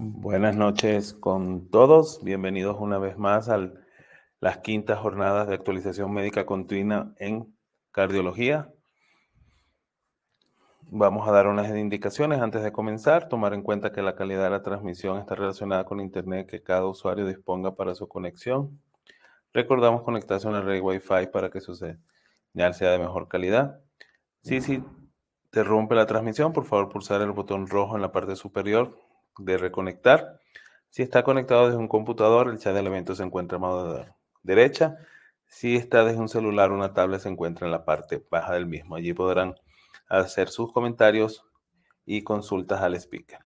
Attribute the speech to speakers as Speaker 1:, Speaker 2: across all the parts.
Speaker 1: Buenas noches con todos. Bienvenidos una vez más a las quintas jornadas de actualización médica continua en cardiología. Vamos a dar unas indicaciones antes de comenzar. Tomar en cuenta que la calidad de la transmisión está relacionada con Internet que cada usuario disponga para su conexión. Recordamos conectarse a una red Wi-Fi para que su señal sea de mejor calidad. Si se interrumpe te rompe la transmisión, por favor pulsar el botón rojo en la parte superior de reconectar. Si está conectado desde un computador, el chat de elementos se encuentra a mano derecha. Si está desde un celular una tablet, se encuentra en la parte baja del mismo. Allí podrán hacer sus comentarios y consultas al speaker.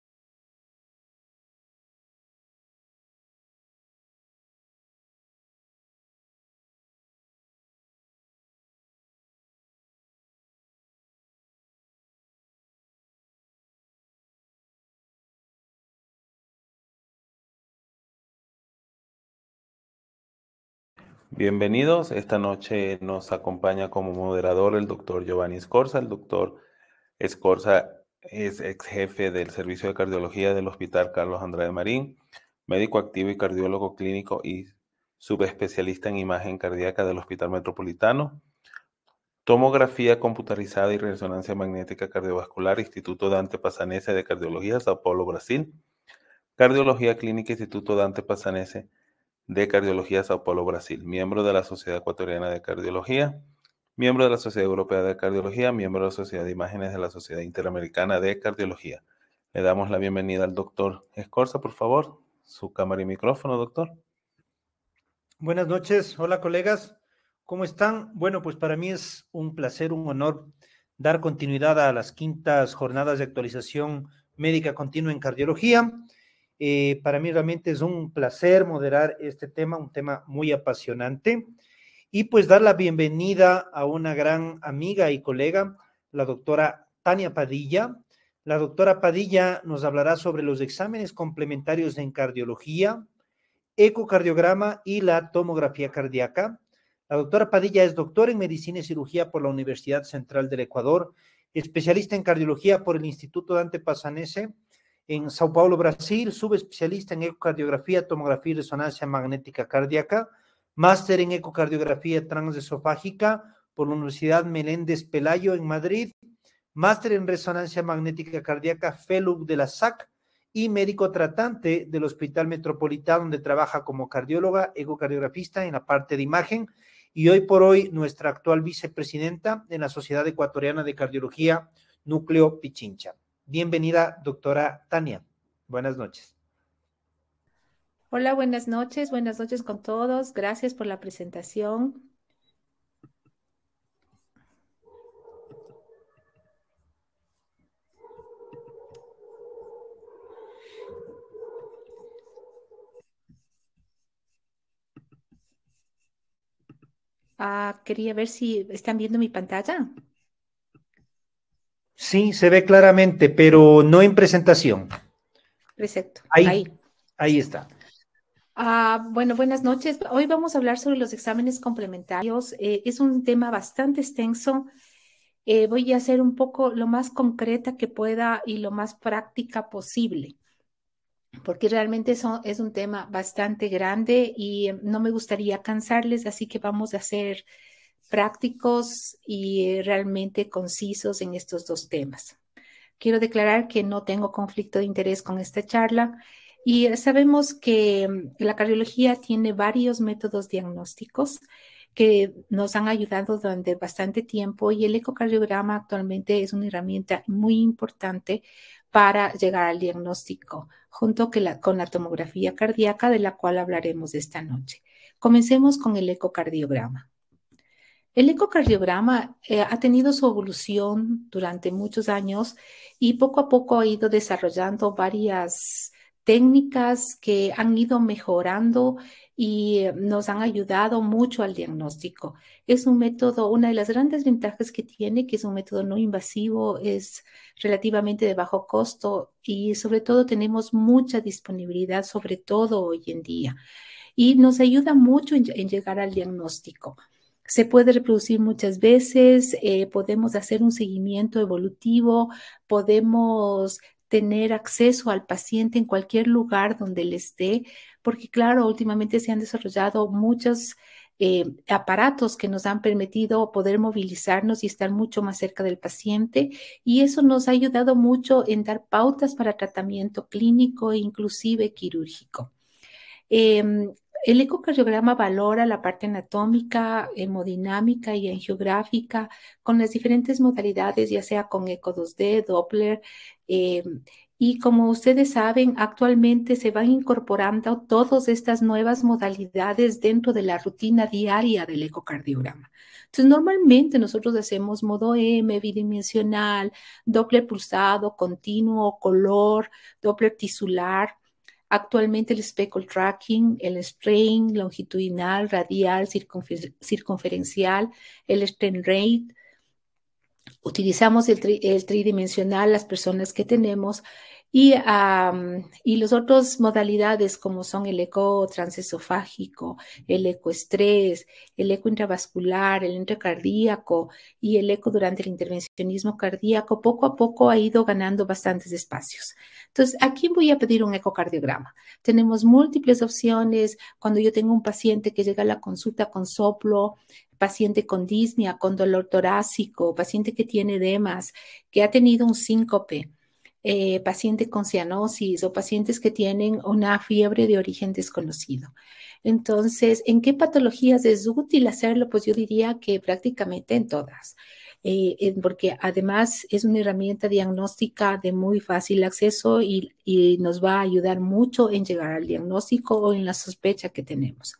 Speaker 1: Bienvenidos. Esta noche nos acompaña como moderador el doctor Giovanni Escorza. El doctor Escorza es ex jefe del Servicio de Cardiología del Hospital Carlos Andrade Marín, médico activo y cardiólogo clínico y subespecialista en imagen cardíaca del Hospital Metropolitano, tomografía computarizada y resonancia magnética cardiovascular, Instituto Dante Pasanese de Cardiología, Sao Paulo, Brasil, cardiología clínica, Instituto Dante Pasanese de Cardiología Sao Paulo, Brasil, miembro de la Sociedad Ecuatoriana de Cardiología, miembro de la Sociedad Europea de Cardiología, miembro de la Sociedad de Imágenes de la Sociedad Interamericana de Cardiología. Le damos la bienvenida al doctor Escorza, por favor. Su cámara y micrófono, doctor.
Speaker 2: Buenas noches. Hola, colegas. ¿Cómo están? Bueno, pues para mí es un placer, un honor dar continuidad a las quintas jornadas de actualización médica continua en cardiología. Eh, para mí realmente es un placer moderar este tema, un tema muy apasionante. Y pues dar la bienvenida a una gran amiga y colega, la doctora Tania Padilla. La doctora Padilla nos hablará sobre los exámenes complementarios en cardiología, ecocardiograma y la tomografía cardíaca. La doctora Padilla es doctora en medicina y cirugía por la Universidad Central del Ecuador, especialista en cardiología por el Instituto Dante Pasanese en Sao Paulo, Brasil, subespecialista en ecocardiografía, tomografía y resonancia magnética cardíaca, máster en ecocardiografía transesofágica por la Universidad Meléndez Pelayo en Madrid, máster en resonancia magnética cardíaca, fellow de la SAC y médico tratante del Hospital Metropolitano, donde trabaja como cardióloga, ecocardiografista en la parte de imagen y hoy por hoy nuestra actual vicepresidenta en la Sociedad Ecuatoriana de Cardiología, Núcleo Pichincha. Bienvenida, doctora Tania. Buenas noches.
Speaker 3: Hola, buenas noches, buenas noches con todos. Gracias por la presentación. Ah, quería ver si están viendo mi pantalla.
Speaker 2: Sí, se ve claramente, pero no en presentación. Perfecto. Ahí, está.
Speaker 3: Ah, bueno, buenas noches. Hoy vamos a hablar sobre los exámenes complementarios. Eh, es un tema bastante extenso. Eh, voy a hacer un poco lo más concreta que pueda y lo más práctica posible, porque realmente es un tema bastante grande y eh, no me gustaría cansarles, así que vamos a hacer prácticos y eh, realmente concisos en estos dos temas. Quiero declarar que no tengo conflicto de interés con esta charla y eh, sabemos que mm, la cardiología tiene varios métodos diagnósticos que nos han ayudado durante bastante tiempo y el ecocardiograma actualmente es una herramienta muy importante para llegar al diagnóstico, junto con la tomografía cardíaca de la cual hablaremos esta noche. Comencemos con el ecocardiograma. El ecocardiograma eh, ha tenido su evolución durante muchos años y poco a poco ha ido desarrollando varias técnicas que han ido mejorando y eh, nos han ayudado mucho al diagnóstico. Es un método, una de las grandes ventajas que tiene, que es un método no invasivo, es relativamente de bajo costo y sobre todo tenemos mucha disponibilidad, sobre todo hoy en día. Y nos ayuda mucho en llegar al diagnóstico se puede reproducir muchas veces, eh, podemos hacer un seguimiento evolutivo, podemos tener acceso al paciente en cualquier lugar donde él esté, porque claro, últimamente se han desarrollado muchos eh, aparatos que nos han permitido poder movilizarnos y estar mucho más cerca del paciente y eso nos ha ayudado mucho en dar pautas para tratamiento clínico e inclusive quirúrgico. Em, el ecocardiograma valora la parte anatómica, hemodinámica y angiográfica con las diferentes modalidades, ya sea con eco 2D, Doppler. Em, y como ustedes saben, actualmente se van incorporando todas estas nuevas modalidades dentro de la rutina diaria del ecocardiograma. Entonces, normalmente nosotros hacemos modo M, bidimensional, Doppler pulsado, continuo, color, Doppler tisular Actualmente el speckle tracking, el strain longitudinal, radial, circunferencial, el strain rate. Utilizamos el tridimensional, las personas que tenemos y, los otros las otras modalidades como son el eco transesofágico, el ecoestrés, el eco intravascular, el intracardíaco y el eco durante el intervencionismo cardíaco, poco a poco ha ido ganando bastantes espacios. Entonces, ¿a quién voy a pedir un ecocardiograma? Tenemos múltiples opciones. Cuando yo tengo un paciente que llega a la consulta con soplo, paciente con disnea, con dolor torácico, paciente que tiene edemas, que ha tenido un síncope, paciente eh, pacientes con cianosis o pacientes que tienen una fiebre de origen desconocido. Entonces, ¿en qué patologías es útil hacerlo? Pues yo diría que prácticamente en todas. Eh, porque además es una herramienta diagnóstica de muy fácil acceso y nos va a ayudar mucho en llegar al diagnóstico o en la sospecha que tenemos.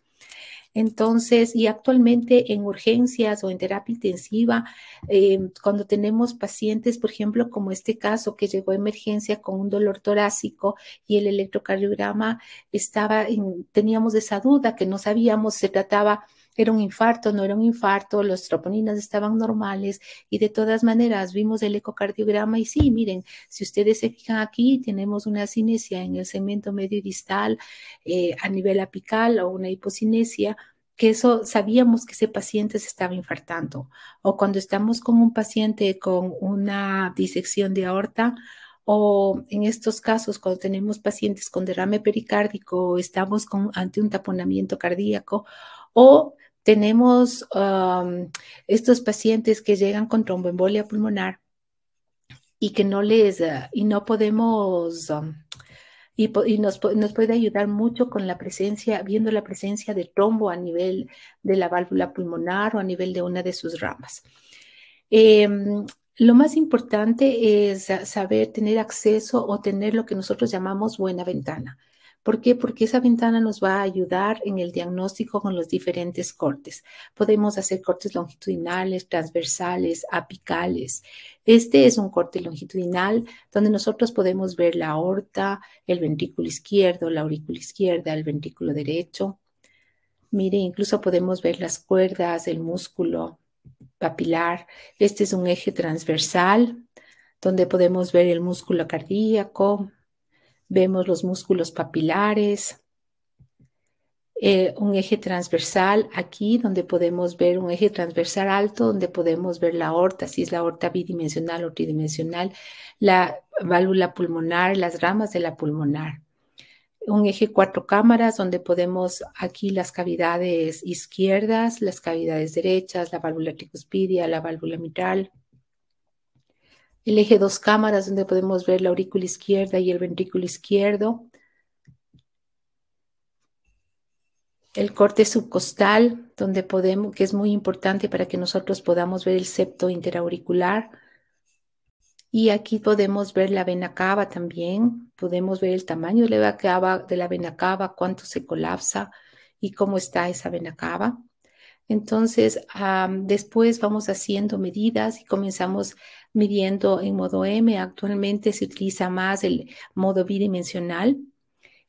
Speaker 3: Entonces, y actualmente en urgencias o en terapia intensiva, eh, cuando tenemos pacientes, por ejemplo, como este caso que llegó a emergencia con un dolor torácico y el electrocardiograma estaba, teníamos esa duda que no sabíamos, se trataba era un infarto, no era un infarto, los troponinas estaban normales y de todas maneras vimos el ecocardiograma y sí, miren, si ustedes se fijan aquí, tenemos una cinesia en el segmento medio distal eh, a nivel apical o una hipocinesia que eso sabíamos que ese paciente se estaba infartando. O cuando estamos con un paciente con una disección de aorta, o en estos casos cuando tenemos pacientes con derrame pericárdico, estamos con, ante un taponamiento cardíaco, o tenemos estos pacientes que llegan con tromboembolia pulmonar y que no les, ah, y no podemos, y, nos, puede ayudar mucho con la presencia, viendo la presencia de trombo a nivel de la válvula pulmonar o a nivel de una de sus ramas. Em, lo más importante es ah, saber tener acceso o tener lo que nosotros llamamos buena ventana. ¿Por qué? Porque esa ventana nos va a ayudar en el diagnóstico con los diferentes cortes. Podemos hacer cortes longitudinales, transversales, apicales. Este es un corte longitudinal donde nosotros podemos ver la aorta, el ventrículo izquierdo, la aurícula izquierda, el ventrículo derecho. Mire, incluso podemos ver las cuerdas, el músculo papilar. Este es un eje transversal donde podemos ver el músculo cardíaco, vemos los músculos papilares, eh, un eje transversal aquí donde podemos ver un eje transversal alto donde podemos ver la aorta, si es la aorta bidimensional o tridimensional, la válvula pulmonar, las ramas de la pulmonar. Un eje cuatro cámaras donde podemos aquí las cavidades izquierdas, las cavidades derechas, la válvula tricuspidia, la válvula mitral, el eje dos cámaras donde podemos ver la aurícula izquierda y el ventrículo izquierdo. El corte subcostal, donde podemos, que es muy importante para que nosotros podamos ver el septo interauricular. Y aquí podemos ver la vena cava también, podemos ver el tamaño de la, cava, de la vena cava, cuánto se colapsa y cómo está esa vena cava. Entonces, después vamos haciendo medidas y comenzamos midiendo en modo M. Actualmente se utiliza más el modo bidimensional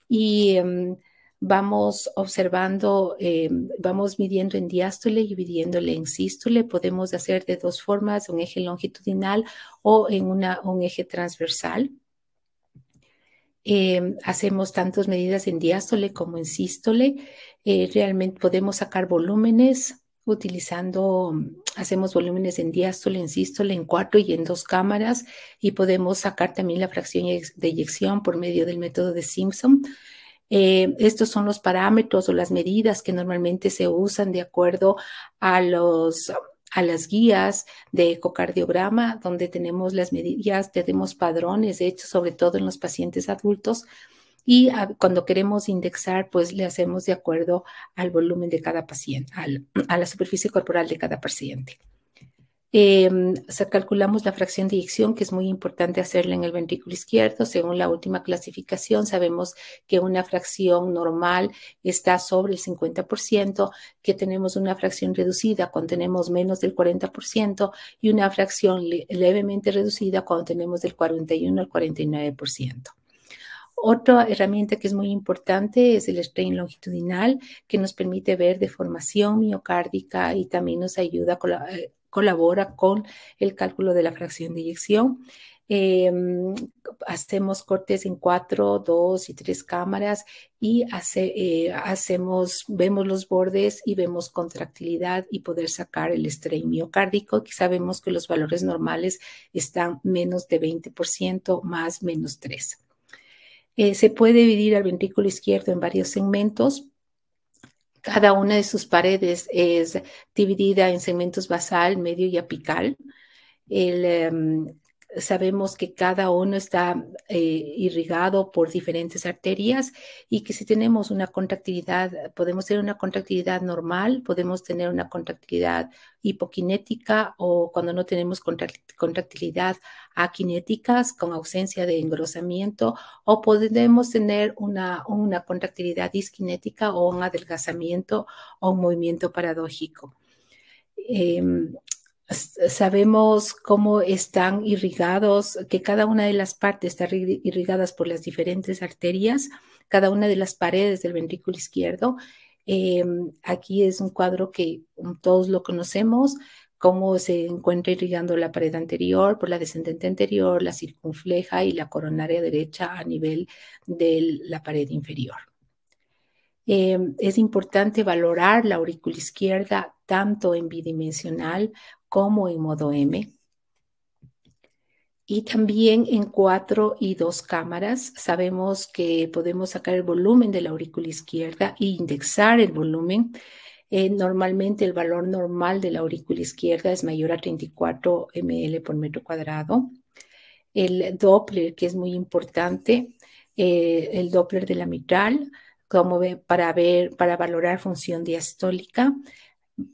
Speaker 3: y em, vamos observando, em, vamos midiendo en diástole y midiéndole en sístole. Podemos hacer de dos formas, un eje longitudinal o en una, un eje transversal. Em, hacemos tantas medidas en diástole como en sístole. Eh, realmente podemos sacar volúmenes utilizando, mm, hacemos volúmenes en diástole, en sístole, en cuatro y en dos cámaras y podemos sacar también la fracción de eyección por medio del método de Simpson. Eh, estos son los parámetros o las medidas que normalmente se usan de acuerdo a los a las guías de ecocardiograma, donde tenemos las medidas, tenemos padrones hechos sobre todo en los pacientes adultos y cuando queremos indexar, pues le hacemos de acuerdo al volumen de cada paciente, a la superficie corporal de cada paciente. Em, calculamos la fracción de eyección, que es muy importante hacerla en el ventrículo izquierdo. Según la última clasificación, sabemos que una fracción normal está sobre el 50%, que tenemos una fracción reducida cuando tenemos menos del 40% y una fracción levemente reducida cuando tenemos del 41 al 49%. Otra herramienta que es muy importante es el strain longitudinal, que nos permite ver deformación miocárdica y también nos ayuda, eh, colabora con el cálculo de la fracción de eyección. Em, hacemos cortes en cuatro, dos y tres cámaras y eh, vemos los bordes y vemos contractilidad y poder sacar el strain miocárdico, sabemos que los valores normales están menos de 20%, más menos 3. Eh, se puede dividir al ventrículo izquierdo en varios segmentos. Cada una de sus paredes es dividida en segmentos basal, medio y apical. El, em, Sabemos que cada uno está eh, irrigado por diferentes arterias y que si tenemos una contractilidad, podemos tener una contractilidad normal, podemos tener una contractilidad hipokinética o cuando no tenemos contractilidad kinéticas con ausencia de engrosamiento o podemos tener una, una contractilidad disquinética o un adelgazamiento o un movimiento paradójico. Em, sabemos cómo están irrigados, que cada una de las partes está irrigadas por las diferentes arterias, cada una de las paredes del ventrículo izquierdo. Em, aquí es un cuadro que um, todos lo conocemos, cómo se encuentra irrigando la pared anterior, por la descendente anterior, la circunfleja y la coronaria derecha a nivel de la pared inferior. Em, es importante valorar la aurícula izquierda tanto en bidimensional como en modo M. Y también en cuatro y dos cámaras sabemos que podemos sacar el volumen de la aurícula izquierda e indexar el volumen. Eh, normalmente el valor normal de la aurícula izquierda es mayor a 34 ml por metro cuadrado. El Doppler, que es muy importante, eh, el Doppler de la mitral, como para, ver, para valorar función diastólica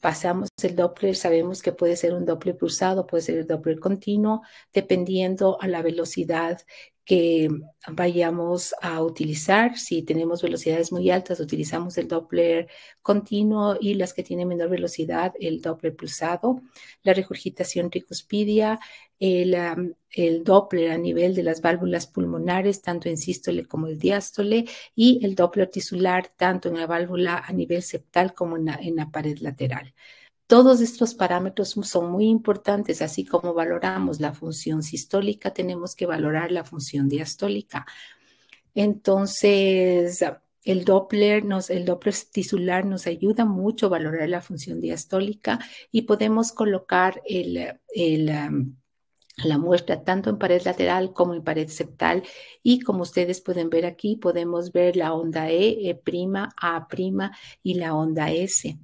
Speaker 3: pasamos el Doppler, sabemos que puede ser un Doppler pulsado puede ser el Doppler continuo, dependiendo a la velocidad que vayamos a utilizar. Si tenemos velocidades muy altas, utilizamos el Doppler continuo y las que tienen menor velocidad, el Doppler pulsado, la regurgitación tricuspidia, el, Doppler a nivel de las válvulas pulmonares, tanto en sístole como en diástole, y el Doppler tisular, tanto en la válvula a nivel septal como en la pared lateral. Todos estos parámetros son muy importantes, así como valoramos la función sistólica, tenemos que valorar la función diastólica. Entonces, el Doppler, nos, el Doppler tisular nos ayuda mucho a valorar la función diastólica y podemos colocar um, la muestra tanto en pared lateral como en pared septal. Y como ustedes pueden ver aquí, podemos ver la onda E, E', A' y la onda S.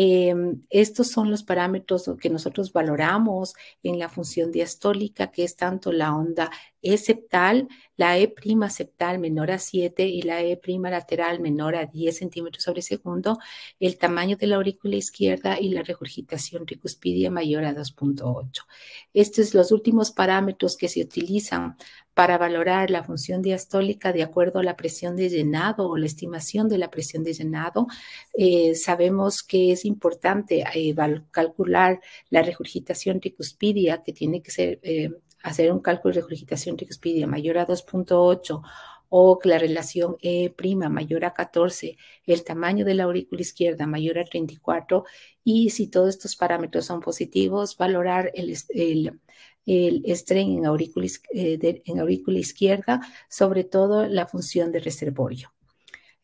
Speaker 3: Em, estos son los parámetros que nosotros valoramos en la función diastólica, que es tanto la onda e septal, la E prima septal menor a 7 y la E prima lateral menor a 10 centímetros sobre segundo, el tamaño de la aurícula izquierda y la regurgitación tricuspidia mayor a 2.8. Estos son los últimos parámetros que se utilizan para valorar la función diastólica de acuerdo a la presión de llenado o la estimación de la presión de llenado. Eh, sabemos que es importante eh, calcular la regurgitación tricuspidia que tiene que ser... Eh, hacer un cálculo de regurgitación mayor a 2.8 o que la relación E' mayor a 14, el tamaño de la aurícula izquierda mayor a 34 y si todos estos parámetros son positivos, valorar el, el, en aurículo eh, en aurícula izquierda, sobre todo la función de reservorio.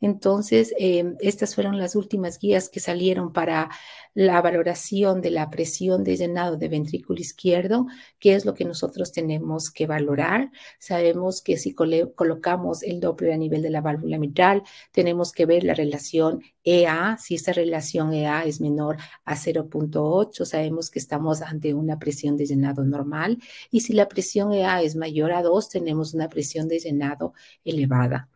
Speaker 3: Entonces, em, estas fueron las últimas guías que salieron para la valoración de la presión de llenado de ventrículo izquierdo, que es lo que nosotros tenemos que valorar. Sabemos que si colocamos el doble a nivel de la válvula mitral, tenemos que ver la relación EA, si esta relación EA es menor a 0.8, sabemos que estamos ante una presión de llenado normal, y si la presión EA es mayor a 2, tenemos una presión de llenado elevada.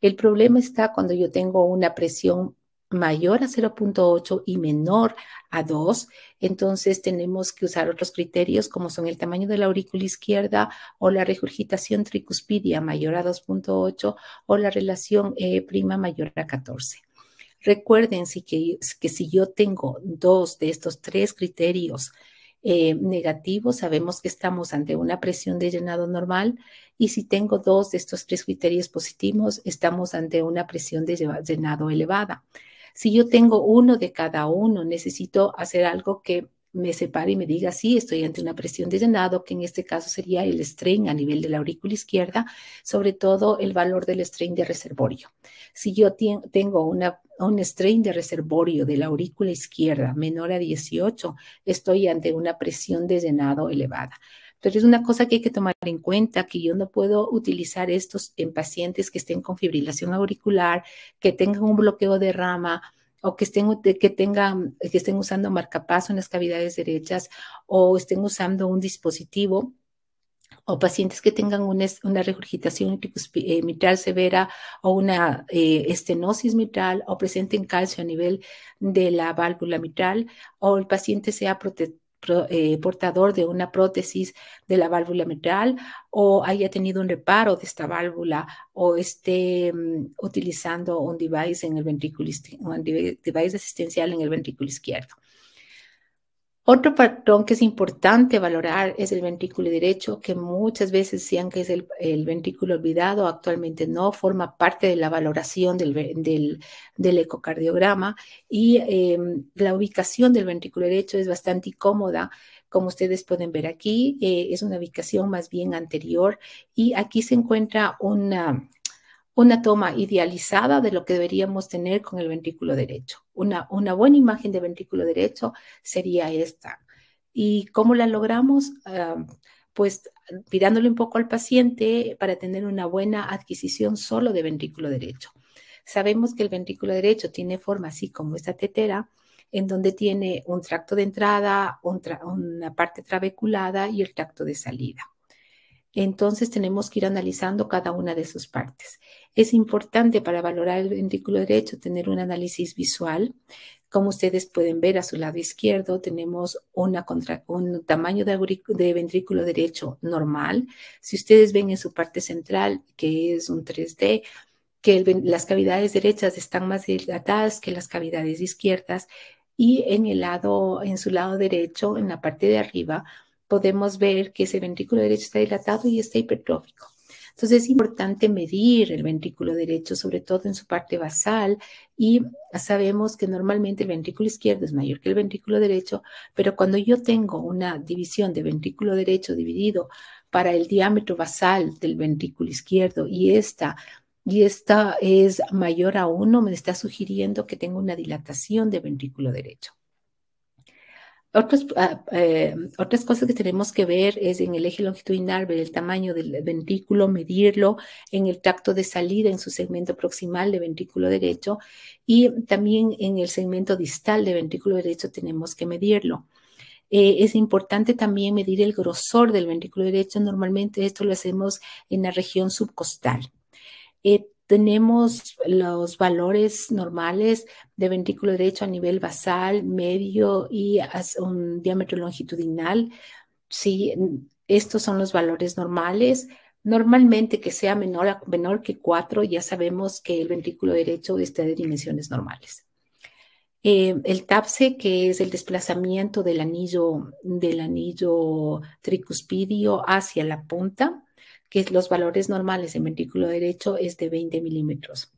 Speaker 3: El problema está cuando yo tengo una presión mayor a 0.8 y menor a 2, entonces tenemos que usar otros criterios como son el tamaño de la aurícula izquierda o la regurgitación tricuspidia mayor a 2.8 o la relación E' prima mayor a 14. Recuerden que, que si yo tengo dos de estos tres criterios eh, negativo, sabemos que estamos ante una presión de llenado normal y si tengo dos de estos tres criterios positivos, estamos ante una presión de llenado elevada. Si yo tengo uno de cada uno, necesito hacer algo que me separe y me diga, sí, estoy ante una presión de llenado, que en este caso sería el strain a nivel de la aurícula izquierda, sobre todo el valor del strain de reservorio. Si yo tengo una, un strain de reservorio de la aurícula izquierda menor a 18, estoy ante una presión de llenado elevada. Pero es una cosa que hay que tomar en cuenta, que yo no puedo utilizar estos en pacientes que estén con fibrilación auricular, que tengan un bloqueo de rama, o que estén, que, tengan, que estén usando marcapaso en las cavidades derechas o estén usando un dispositivo o pacientes que tengan una, regurgitación eh, mitral severa o una eh, estenosis mitral o presenten calcio a nivel de la válvula mitral o el paciente sea protector. Eh, portador de una prótesis de la válvula mitral o haya tenido un reparo de esta válvula o esté mm, utilizando un device en el ventrículo, un device asistencial en el ventrículo izquierdo. Otro patrón que es importante valorar es el ventrículo derecho, que muchas veces decían que es el, ventrículo olvidado, actualmente no forma parte de la valoración del, ecocardiograma y em, la ubicación del ventrículo derecho es bastante incómoda. Como ustedes pueden ver aquí, eh, es una ubicación más bien anterior y aquí se encuentra una, una toma idealizada de lo que deberíamos tener con el ventrículo derecho. Una, una buena imagen de ventrículo derecho sería esta. ¿Y cómo la logramos? Ah, pues mirándole un poco al paciente para tener una buena adquisición solo de ventrículo derecho. Sabemos que el ventrículo derecho tiene forma así como esta tetera, en donde tiene un tracto de entrada, una parte trabeculada y el tracto de salida entonces tenemos que ir analizando cada una de sus partes. Es importante para valorar el ventrículo derecho tener un análisis visual. Como ustedes pueden ver, a su lado izquierdo tenemos un tamaño de, ventrículo derecho normal. Si ustedes ven en su parte central, que es un 3D, que las cavidades derechas están más dilatadas que las cavidades izquierdas. Y en, el lado, en su lado derecho, en la parte de arriba, podemos ver que ese ventrículo derecho está dilatado y está hipertrófico. Entonces es importante medir el ventrículo derecho, sobre todo en su parte basal, y sabemos que normalmente el ventrículo izquierdo es mayor que el ventrículo derecho, pero cuando yo tengo una división de ventrículo derecho dividido para el diámetro basal del ventrículo izquierdo y esta y esta es mayor a 1, me está sugiriendo que tengo una dilatación de ventrículo derecho. Ah, eh, otras cosas que tenemos que ver es en el eje longitudinal, ver el tamaño del ventrículo, medirlo, en el tracto de salida, en su segmento proximal de ventrículo derecho y también en el segmento distal de ventrículo derecho tenemos que medirlo. Eh, es importante también medir el grosor del ventrículo derecho. Normalmente esto lo hacemos en la región subcostal. Eh, tenemos los valores normales de ventrículo derecho a nivel basal, medio y un diámetro longitudinal. Sí, estos son los valores normales. Normalmente que sea menor, menor que 4, ya sabemos que el ventrículo derecho está de dimensiones normales. Eh, el TAPSE, que es el desplazamiento del anillo, del anillo tricuspidio hacia la punta, que los valores normales en ventrículo derecho es de 20 milímetros.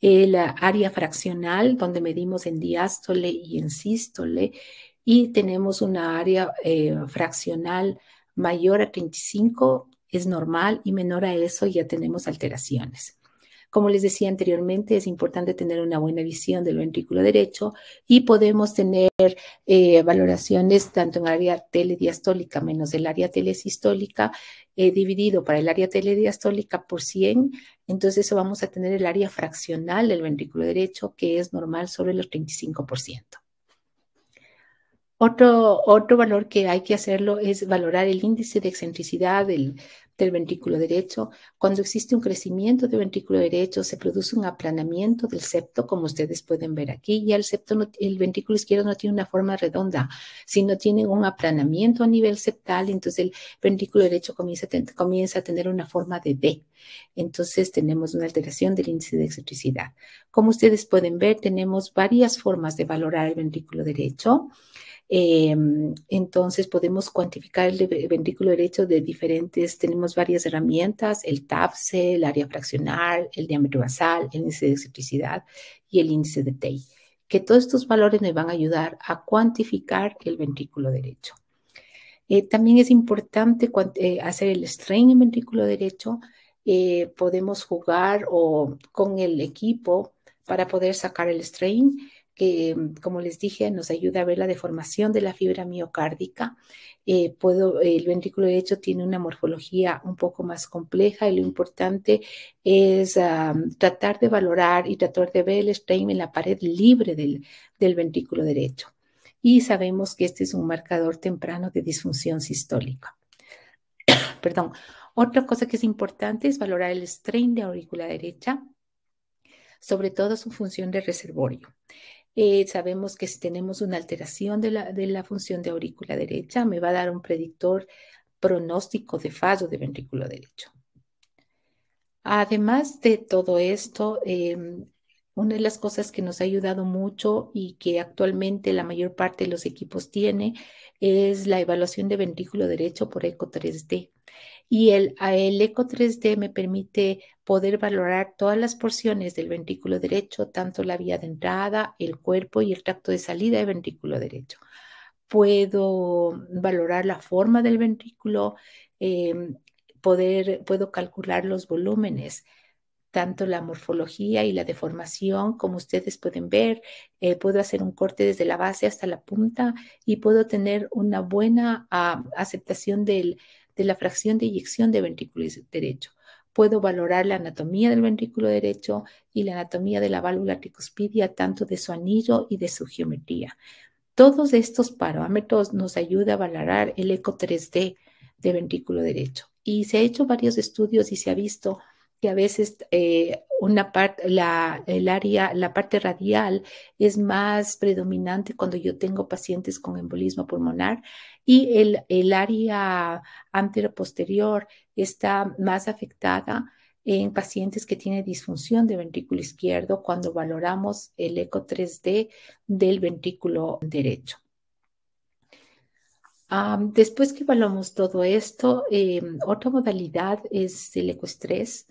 Speaker 3: El área fraccional, donde medimos en diástole y en sístole, y tenemos una área eh, fraccional mayor a 35, es normal y menor a eso ya tenemos alteraciones. Como les decía anteriormente, es importante tener una buena visión del ventrículo derecho y podemos tener eh, valoraciones tanto en área telediastólica menos el área telesistólica eh, dividido para el área telediastólica por 100. Entonces eso vamos a tener el área fraccional del ventrículo derecho que es normal sobre los 35%. Otro, otro valor que hay que hacerlo es valorar el índice de excentricidad del del ventrículo derecho. Cuando existe un crecimiento del ventrículo derecho, se produce un aplanamiento del septo, como ustedes pueden ver aquí. y el septo, el ventrículo izquierdo no tiene una forma redonda, sino tiene un aplanamiento a nivel septal, entonces el ventrículo derecho comienza a, comienza a tener una forma de D. Entonces tenemos una alteración del índice de excentricidad. Como ustedes pueden ver, tenemos varias formas de valorar el ventrículo derecho. Em, entonces podemos cuantificar el ventrículo derecho de diferentes, tenemos varias herramientas, el TAPSE, el área fraccional, el diámetro basal, el índice de excentricidad y el índice de TEI, que todos estos valores nos van a ayudar a cuantificar el ventrículo derecho. Eh, también es importante eh, hacer el strain en ventrículo derecho. Eh, podemos jugar o, con el equipo para poder sacar el strain que, mm, como les dije, nos ayuda a ver la deformación de la fibra miocárdica. Eh, puedo, el ventrículo derecho tiene una morfología un poco más compleja y lo importante es ah, tratar de valorar y tratar de ver el strain en la pared libre del, del ventrículo derecho. Y sabemos que este es un marcador temprano de disfunción sistólica. Perdón. Otra cosa que es importante es valorar el strain de aurícula derecha sobre todo su función de reservorio. Eh, sabemos que si tenemos una alteración de la, función de aurícula derecha, me va a dar un predictor pronóstico de fallo de ventrículo derecho. Además de todo esto, em, una de las cosas que nos ha ayudado mucho y que actualmente la mayor parte de los equipos tiene es la evaluación de ventrículo derecho por ECO 3D. Y el, el eco 3D me permite poder valorar todas las porciones del ventrículo derecho, tanto la vía de entrada, el cuerpo y el tracto de salida del ventrículo derecho. Puedo valorar la forma del ventrículo, em, poder, puedo calcular los volúmenes, tanto la morfología y la deformación, como ustedes pueden ver, eh, puedo hacer un corte desde la base hasta la punta y puedo tener una buena ah, aceptación del, de la fracción de eyección de ventrículo derecho. Puedo valorar la anatomía del ventrículo derecho y la anatomía de la válvula tricuspidia, tanto de su anillo y de su geometría. Todos estos parámetros nos ayudan a valorar el eco 3D de ventrículo derecho. Y se ha hecho varios estudios y se ha visto que a veces eh, una la, el área, la parte radial es más predominante cuando yo tengo pacientes con embolismo pulmonar y el, el área anteroposterior está más afectada en pacientes que tienen disfunción de ventrículo izquierdo cuando valoramos el eco 3D del ventrículo derecho. después que evaluamos todo esto, em, otra modalidad es el ecoestrés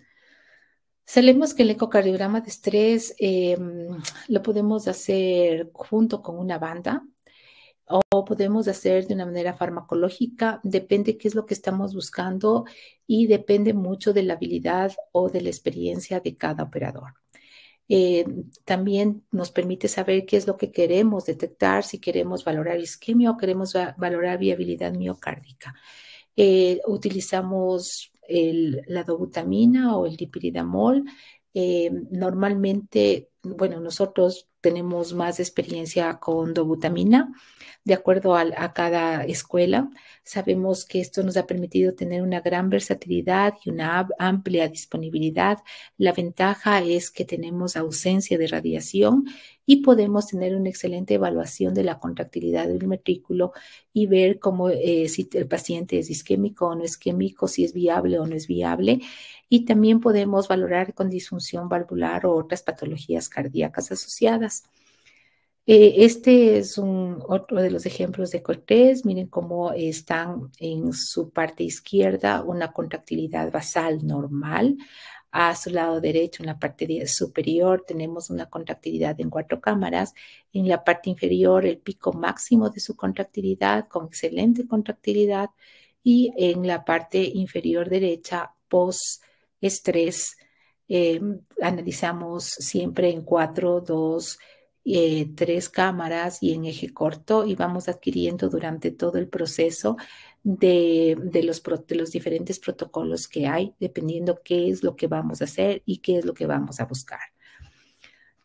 Speaker 3: Sabemos que el ecocardiograma de estrés em, lo podemos hacer junto con una banda o podemos hacer de una manera farmacológica, depende qué es lo que estamos buscando y depende mucho de la habilidad o de la experiencia de cada operador. Em, también nos permite saber qué es lo que queremos detectar, si queremos valorar isquemia o queremos valorar viabilidad miocárdica. Eh, utilizamos el, la dobutamina o el dipiridamol, eh, normalmente, bueno, nosotros tenemos más experiencia con dobutamina, de acuerdo a, cada escuela. Sabemos que esto nos ha permitido tener una gran versatilidad y una amplia disponibilidad. La ventaja es que tenemos ausencia de radiación y podemos tener una excelente evaluación de la contractilidad del metrículo y ver cómo eh, si el paciente es isquémico o no isquémico, si es viable o no es viable. Y también podemos valorar con disfunción valvular o otras patologías cardíacas asociadas. Eh, este es otro de los ejemplos de Cortés. Miren cómo están en su parte izquierda una contractilidad basal normal. A su lado derecho, en la parte superior, tenemos una contractilidad en cuatro cámaras. En la parte inferior, el pico máximo de su contractilidad, con excelente contractilidad. Y en la parte inferior derecha, post-estrés, eh, analizamos siempre en cuatro, dos, eh, tres cámaras y en eje corto y vamos adquiriendo durante todo el proceso de, los, diferentes protocolos que hay, dependiendo qué es lo que vamos a hacer y qué es lo que vamos a buscar.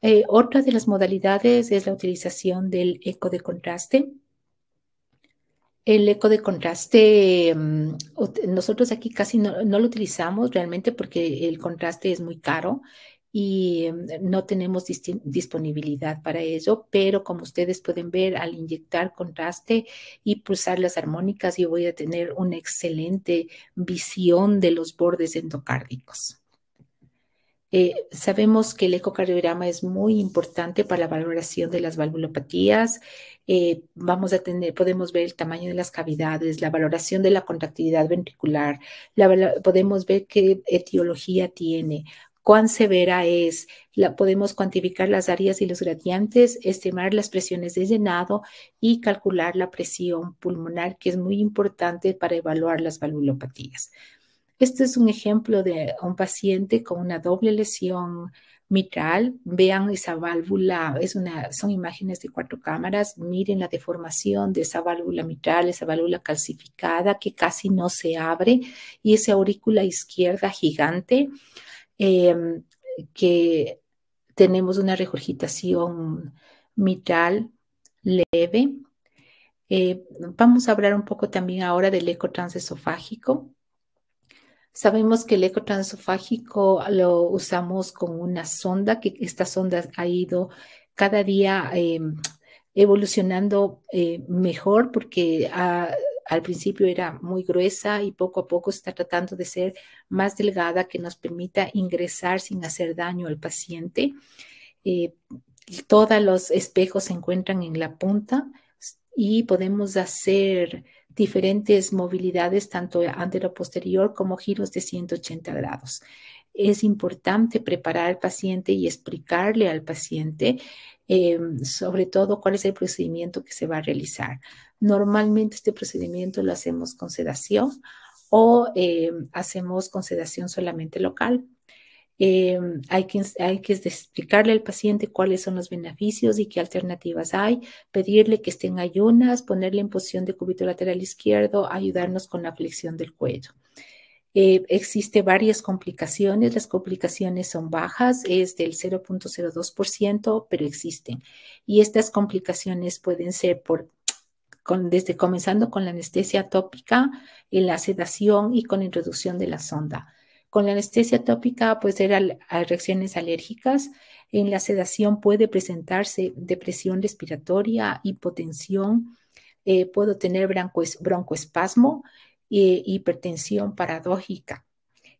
Speaker 3: Eh, otra de las modalidades es la utilización del eco de contraste. El eco de contraste, mm, nosotros aquí casi no, lo utilizamos realmente porque el contraste es muy caro y mm, no tenemos disponibilidad para ello, pero como ustedes pueden ver, al inyectar contraste y pulsar las armónicas, yo voy a tener una excelente visión de los bordes endocárdicos. Eh, sabemos que el ecocardiograma es muy importante para la valoración de las valvulopatías. Eh, vamos a tener, podemos ver el tamaño de las cavidades, la valoración de la contractilidad ventricular, podemos ver qué etiología tiene, cuán severa es, podemos cuantificar las áreas y los gradientes, estimar las presiones de llenado y calcular la presión pulmonar, que es muy importante para evaluar las valvulopatías. Este es un ejemplo de un paciente con una doble lesión mitral. Vean esa válvula, son imágenes de cuatro cámaras. Miren la deformación de esa válvula mitral, esa válvula calcificada que casi no se abre y esa aurícula izquierda gigante em, que tenemos una regurgitación mitral leve. Eh, vamos a hablar un poco también ahora del eco transesofágico. Sabemos que el eco transofágico lo usamos con una sonda, que esta sonda ha ido cada día em, evolucionando eh, mejor porque al principio era muy gruesa y poco a poco está tratando de ser más delgada que nos permita ingresar sin hacer daño al paciente. Eh, todos los espejos se encuentran en la punta, y podemos hacer diferentes movilidades, tanto anterior posterior como giros de 180 grados. Es importante preparar al paciente y explicarle al paciente em, sobre todo cuál es el procedimiento que se va a realizar. Normalmente este procedimiento lo hacemos con sedación o em, hacemos con sedación solamente local eh, hay, que, explicarle al paciente cuáles son los beneficios y qué alternativas hay, pedirle que esté en ayunas, ponerle en posición de cúbito lateral izquierdo, ayudarnos con la flexión del cuello. Existen eh, existe varias complicaciones, las complicaciones son bajas, es del 0.02%, pero existen. Y estas complicaciones pueden ser por desde comenzando con la anestesia tópica, en la sedación y con introducción de la sonda. Con la anestesia tópica puede ser a reacciones alérgicas. En la sedación puede presentarse depresión respiratoria, hipotensión, eh, puedo tener broncoes, broncoespasmo e hipertensión paradójica.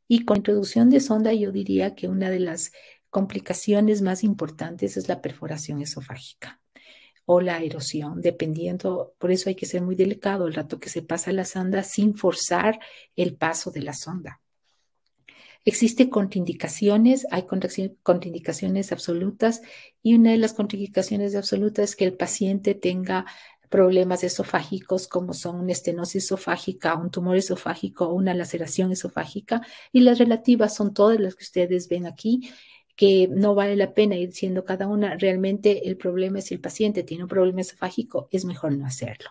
Speaker 3: Y con introducción de sonda, yo diría que una de las complicaciones más importantes es la perforación esofágica o la erosión, dependiendo, por eso hay que ser muy delicado el rato que se pasa la sonda sin forzar el paso de la sonda. Existen contraindicaciones, hay contraindicaciones absolutas y una de las contraindicaciones absolutas es que el paciente tenga problemas esofágicos como son una estenosis esofágica, un tumor esofágico o una laceración esofágica y las relativas son todas las que ustedes ven aquí que no vale la pena ir siendo cada una, realmente el problema es si el paciente tiene un problema esofágico, es mejor no hacerlo.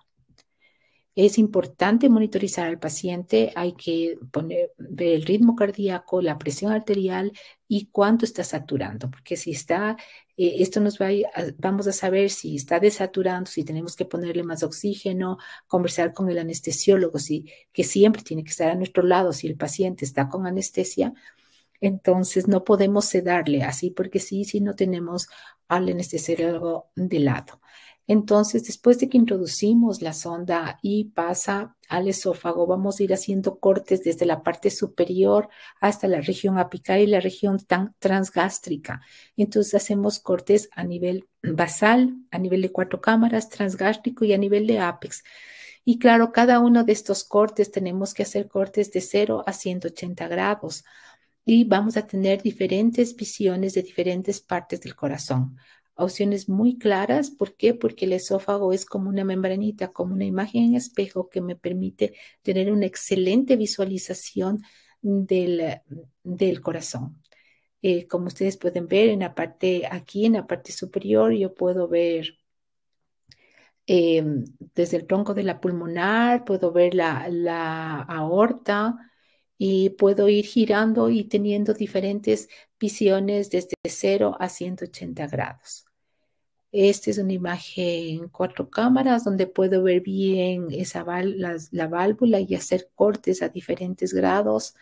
Speaker 3: Es importante monitorizar al paciente, hay que poner, ver el ritmo cardíaco, la presión arterial y cuánto está saturando, porque si está, eh, esto nos va a, vamos a saber si está desaturando, si tenemos que ponerle más oxígeno, conversar con el anestesiólogo, si, que siempre tiene que estar a nuestro lado si el paciente está con anestesia. Entonces no podemos sedarle así porque sí, si no tenemos al anestesiólogo de lado. Entonces, después de que introducimos la sonda y pasa al esófago, vamos a ir haciendo cortes desde la parte superior hasta la región apical y la región transgástrica. Entonces, hacemos cortes a nivel basal, a nivel de cuatro cámaras, transgástrico y a nivel de ápex. Y claro, cada uno de estos cortes tenemos que hacer cortes de 0 a 180 grados y vamos a tener diferentes visiones de diferentes partes del corazón opciones muy claras. ¿Por qué? Porque el esófago es como una membranita, como una imagen en espejo que me permite tener una excelente visualización del, corazón. Eh, como ustedes pueden ver en la parte aquí, en la parte superior, yo puedo ver em, desde el tronco de la pulmonar, puedo ver la aorta y puedo ir girando y teniendo diferentes visiones desde 0 a 180 grados. Esta es una imagen en cuatro cámaras donde puedo ver bien esa la, válvula y hacer cortes a diferentes grados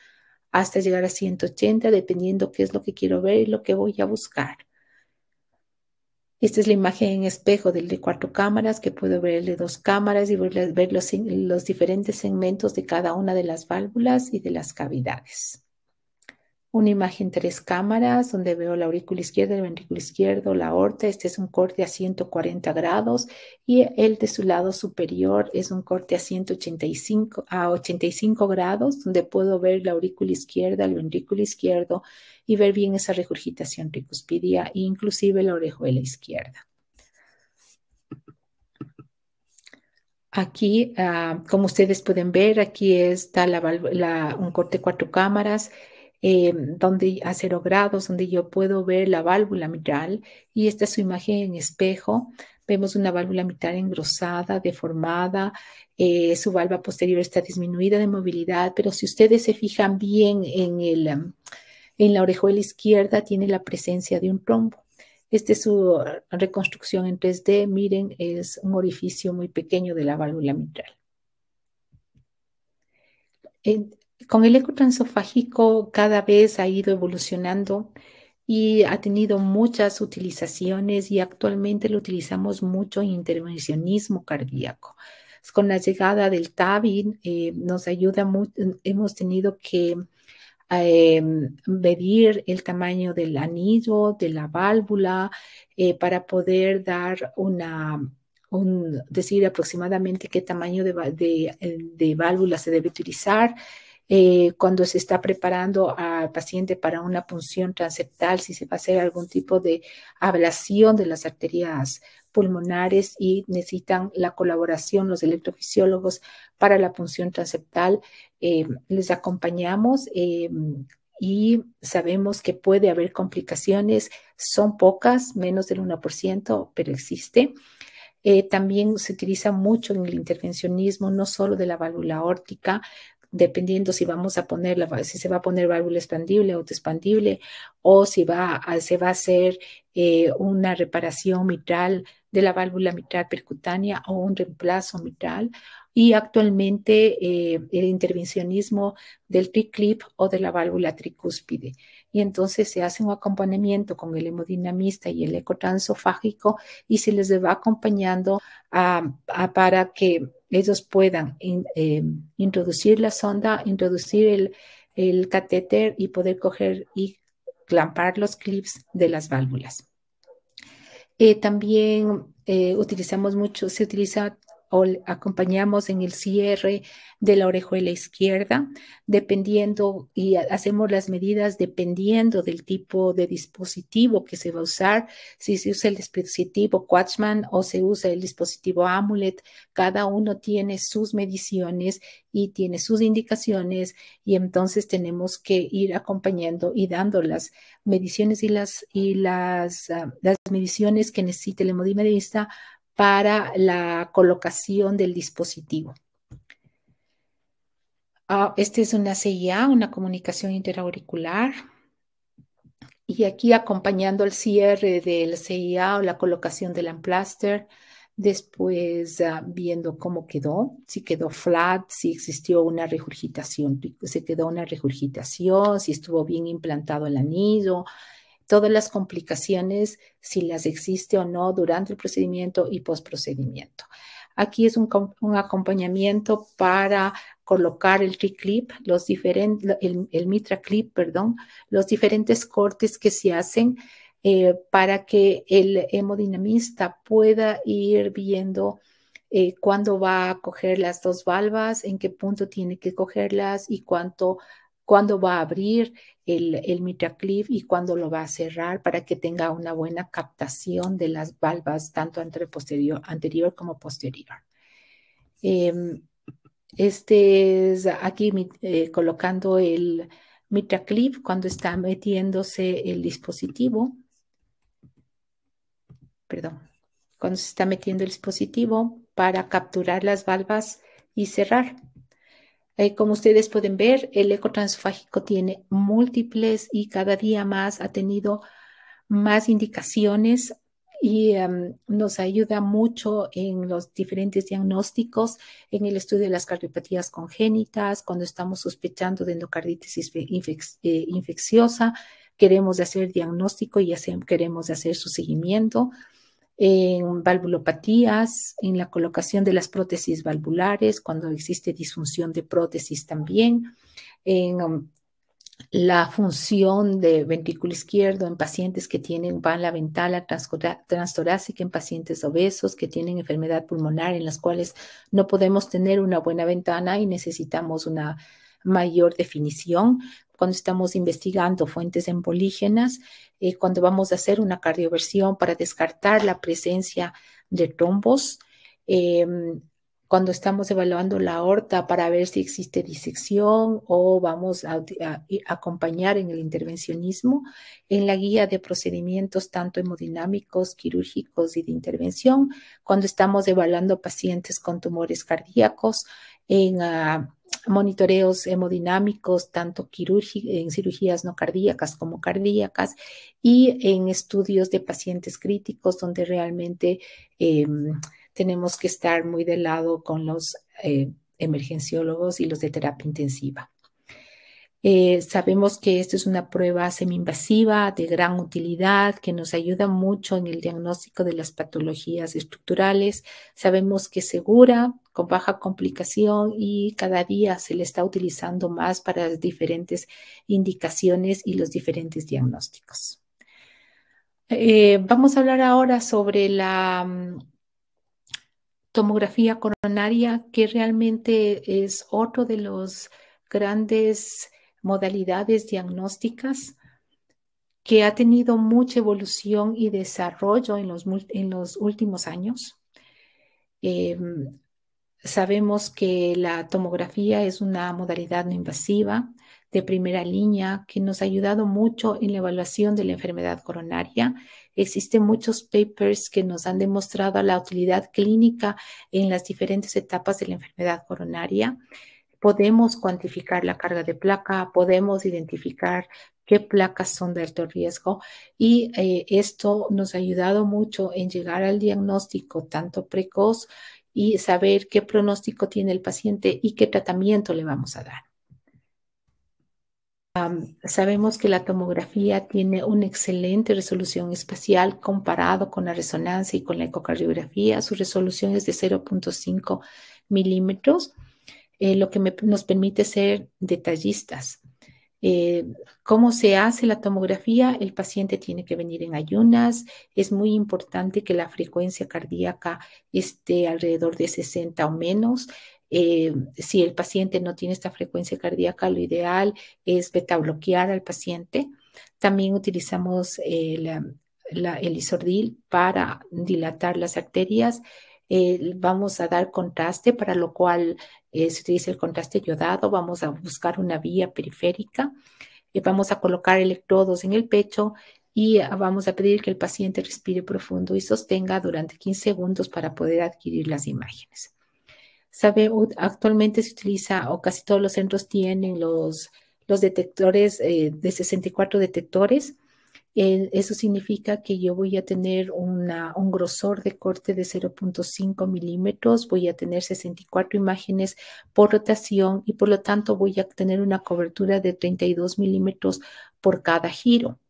Speaker 3: hasta llegar a 180, dependiendo qué es lo que quiero ver y lo que voy a buscar. Esta es la imagen en espejo del de cuatro cámaras, que puedo ver el de dos cámaras y ver los diferentes segmentos de cada una de las válvulas y de las cavidades una imagen tres cámaras donde veo la aurícula izquierda, el ventrículo izquierdo, la aorta. Este es un corte a 140 grados y el de su lado superior es un corte a 185 a 85 grados donde puedo ver la aurícula izquierda, el ventrículo izquierdo y ver bien esa regurgitación tricuspidia e inclusive el orejo de la izquierda. Aquí, ah, como ustedes pueden ver, aquí está un corte cuatro cámaras Em, donde a cero grados, donde yo puedo ver la válvula mitral y esta es su imagen en espejo. Vemos una válvula mitral engrosada, deformada, eh, su válvula posterior está disminuida de movilidad, pero si ustedes se fijan bien en, el, em, en la orejuela izquierda, tiene la presencia de un trombo. Esta es su reconstrucción en 3D. Miren, es un orificio muy pequeño de la válvula mitral. En, con el eco cada vez ha ido evolucionando y ha tenido muchas utilizaciones y actualmente lo utilizamos mucho en intervencionismo cardíaco. Con la llegada del TAVIN eh, nos ayuda mucho, hemos tenido que eh, medir el tamaño del anillo, de la válvula, eh, para poder dar una, decir aproximadamente qué tamaño de válvula se debe utilizar eh, cuando se está preparando al paciente para una punción transeptal, si se va a hacer algún tipo de ablación de las arterias pulmonares y necesitan la colaboración los electrofisiólogos para la punción transeptal. Eh, les acompañamos eh, y sabemos que puede haber complicaciones, son pocas, menos del 1%, pero existe. también se utiliza mucho en el intervencionismo, no solo de la válvula órtica, dependiendo si vamos a poner si se va a poner válvula expandible, autoexpandible, o si va se va a hacer eh, una reparación mitral de la válvula mitral percutánea o un reemplazo mitral. Y actualmente eh, el intervencionismo del triclip o de la válvula tricúspide y entonces se hace un acompañamiento con el hemodinamista y el ecotransofágico y se les va acompañando para que ellos puedan eh, introducir la sonda, introducir el, catéter y poder coger y clampar los clips de las válvulas. Eh, también eh, utilizamos mucho, se utiliza o acompañamos en el cierre de la orejuela izquierda, dependiendo y hacemos las medidas dependiendo del tipo de dispositivo que se va a usar, si se usa el dispositivo Quatchman o se usa el dispositivo Amulet, cada uno tiene sus mediciones y tiene sus indicaciones y entonces tenemos que ir acompañando y dando las mediciones y las y las, ah, las mediciones que necesite el hemodimedista para la colocación del dispositivo. Ah, este es una CIA, una comunicación interauricular. Y aquí acompañando el cierre del CIA o la colocación del amplaster, después ah, viendo cómo quedó, si quedó flat, si existió una regurgitación, si quedó una regurgitación, si estuvo bien implantado el anillo, todas las complicaciones, si las existe o no durante el procedimiento y post-procedimiento. Aquí es un, acompañamiento para colocar el triclip, los diferentes, el, mitra clip, perdón, los diferentes cortes que se hacen eh, para que el hemodinamista pueda ir viendo eh, cuándo va a coger las dos valvas, en qué punto tiene que cogerlas y cuánto, cuándo va a abrir, el, mitraclip y cuándo lo va a cerrar para que tenga una buena captación de las valvas, tanto anterior como posterior. Em, este es aquí eh, colocando el mitraclip cuando está metiéndose el dispositivo. Perdón. Cuando se está metiendo el dispositivo para capturar las valvas y cerrar. Eh, como ustedes pueden ver, el eco transfágico tiene múltiples y cada día más ha tenido más indicaciones y em, nos ayuda mucho en los diferentes diagnósticos, en el estudio de las cardiopatías congénitas, cuando estamos sospechando de endocarditis eh, infecciosa, queremos hacer diagnóstico y queremos hacer su seguimiento en valvulopatías, en la colocación de las prótesis valvulares, cuando existe disfunción de prótesis también, en um, la función de ventrículo izquierdo en pacientes que tienen van la ventana transtorácica, en pacientes obesos que tienen enfermedad pulmonar en las cuales no podemos tener una buena ventana y necesitamos una mayor definición cuando estamos investigando fuentes embolígenas, eh, cuando vamos a hacer una cardioversión para descartar la presencia de trombos, em, cuando estamos evaluando la aorta para ver si existe disección o vamos a, acompañar en el intervencionismo, en la guía de procedimientos tanto hemodinámicos, quirúrgicos y de intervención, cuando estamos evaluando pacientes con tumores cardíacos, en, ah, monitoreos hemodinámicos, tanto en cirugías no cardíacas como cardíacas, y en estudios de pacientes críticos, donde realmente em, tenemos que estar muy de lado con los eh, emergenciólogos y los de terapia intensiva. Eh, sabemos que esto es una prueba semi-invasiva de gran utilidad que nos ayuda mucho en el diagnóstico de las patologías estructurales. Sabemos que es segura, con baja complicación y cada día se le está utilizando más para las diferentes indicaciones y los diferentes diagnósticos. Eh, vamos a hablar ahora sobre la mm, tomografía coronaria, que realmente es otro de los grandes modalidades diagnósticas que ha tenido mucha evolución y desarrollo en los, en los últimos años. Eh, Sabemos que la tomografía es una modalidad no invasiva de primera línea que nos ha ayudado mucho en la evaluación de la enfermedad coronaria. Existen muchos papers que nos han demostrado la utilidad clínica en las diferentes etapas de la enfermedad coronaria. Podemos cuantificar la carga de placa, podemos identificar qué placas son de alto riesgo y eh, esto nos ha ayudado mucho en llegar al diagnóstico tanto precoz y saber qué pronóstico tiene el paciente y qué tratamiento le vamos a dar. sabemos que la tomografía tiene una excelente resolución espacial comparado con la resonancia y con la ecocardiografía. Su resolución es de 0.5 milímetros, eh, lo que nos permite ser detallistas. Eh, ¿Cómo se hace la tomografía? El paciente tiene que venir en ayunas. Es muy importante que la frecuencia cardíaca esté alrededor de 60 o menos. Eh, si el paciente no tiene esta frecuencia cardíaca, lo ideal es beta bloquear al paciente. También utilizamos eh, el isordil para dilatar las arterias. vamos a dar contraste, para lo cual eh, se utiliza el contraste yodado, vamos a buscar una vía periférica, eh, vamos a colocar electrodos en el pecho y ah, vamos a pedir que el paciente respire profundo y sostenga durante 15 segundos para poder adquirir las imágenes. actualmente se utiliza o casi todos los centros tienen los, detectores eh, de 64 detectores eso significa que yo voy a tener un grosor de corte de 0.5 milímetros, voy a tener 64 imágenes por rotación y por lo tanto voy a tener una cobertura de 32 milímetros por cada giro.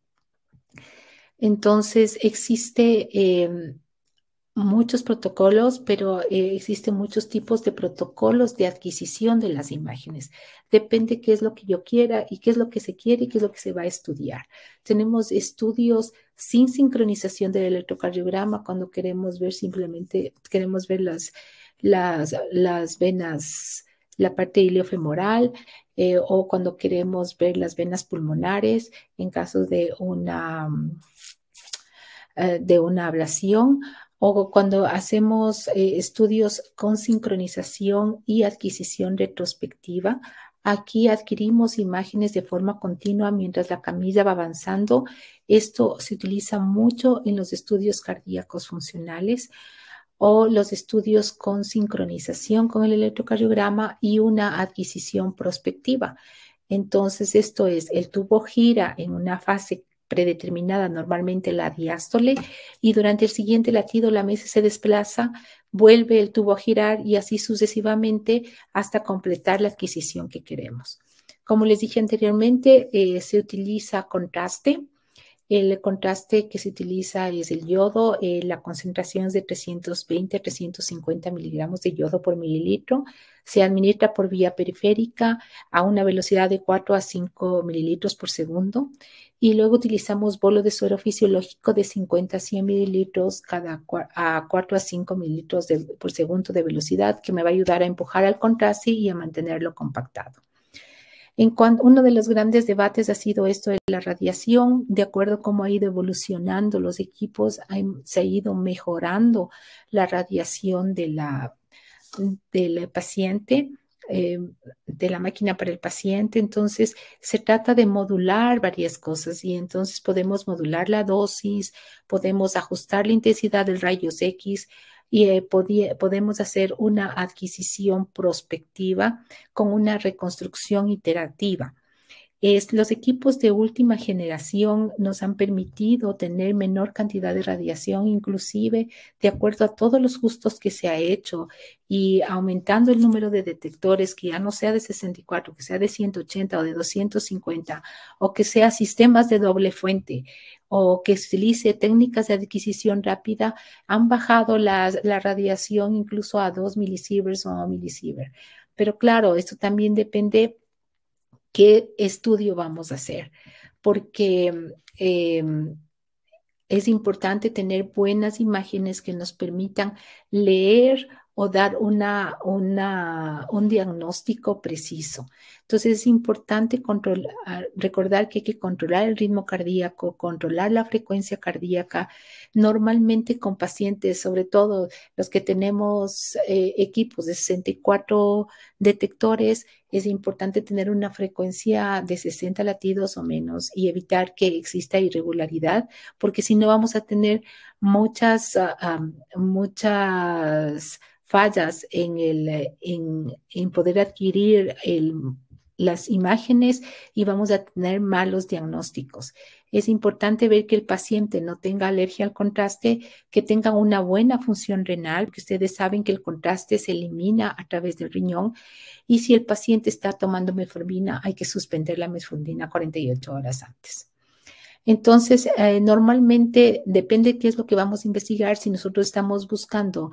Speaker 3: Entonces existe... Em, muchos protocolos, pero eh, existen muchos tipos de protocolos de adquisición de las imágenes. Depende qué es lo que yo quiera y qué es lo que se quiere y qué es lo que se va a estudiar. Tenemos estudios sin sincronización del electrocardiograma cuando queremos ver simplemente, queremos ver las, las, las venas, la parte iliofemoral eh, o cuando queremos ver las venas pulmonares en caso de una eh, de una ablación o cuando hacemos eh, estudios con sincronización y adquisición retrospectiva, Aquí adquirimos imágenes de forma continua mientras la camilla va avanzando. Esto se utiliza mucho en los estudios cardíacos funcionales o los estudios con sincronización con el electrocardiograma y una adquisición prospectiva. Entonces, esto es, el tubo gira en una fase predeterminada normalmente la diástole y durante el siguiente latido la mesa se desplaza, vuelve el tubo a girar y así sucesivamente hasta completar la adquisición que queremos. Como les dije anteriormente, eh, se utiliza contraste. El contraste que se utiliza es el yodo. Eh, la concentración es de 320 a 350 miligramos de yodo por mililitro. Se administra por vía periférica a una velocidad de 4 a 5 mililitros por segundo y luego utilizamos bolo de suero fisiológico de 50 a 100 mililitros cada a 4 a 5 mililitros por segundo de velocidad que me va a ayudar a empujar al contraste y a mantenerlo compactado. En uno de los grandes debates ha sido esto de la radiación, de acuerdo a cómo ha ido evolucionando los equipos, se ha ido mejorando la radiación de la, del paciente Em, de la máquina para el paciente. Entonces, se trata de modular varias cosas y entonces podemos modular la dosis, podemos ajustar la intensidad del rayos X y eh, podemos hacer una adquisición prospectiva con una reconstrucción iterativa. Es, los equipos de última generación nos han permitido tener menor cantidad de radiación, inclusive de acuerdo a todos los gustos que se ha hecho y aumentando el número de detectores, que ya no sea de 64, que sea de 180 o de 250, o que sea sistemas de doble fuente o que utilice técnicas de adquisición rápida, han bajado la, radiación incluso a 2 milisieverts o 1 Pero claro, esto también depende qué estudio vamos a hacer, porque em, es importante tener buenas imágenes que nos permitan leer o dar una, una, un diagnóstico preciso. Entonces es importante controlar, recordar que hay que controlar el ritmo cardíaco, controlar la frecuencia cardíaca. Normalmente con pacientes, sobre todo los que tenemos eh, equipos de 64 detectores, es importante tener una frecuencia de 60 latidos o menos y evitar que exista irregularidad, porque si no vamos a tener muchas, ah, muchas fallas en, el, en poder adquirir el las imágenes y vamos a tener malos diagnósticos. Es importante ver que el paciente no tenga alergia al contraste, que tenga una buena función renal, que ustedes saben que el contraste se elimina a través del riñón. Y si el paciente está tomando metformina, hay que suspender la metformina 48 horas antes. Entonces, eh, normalmente depende qué es lo que vamos a investigar. Si nosotros estamos buscando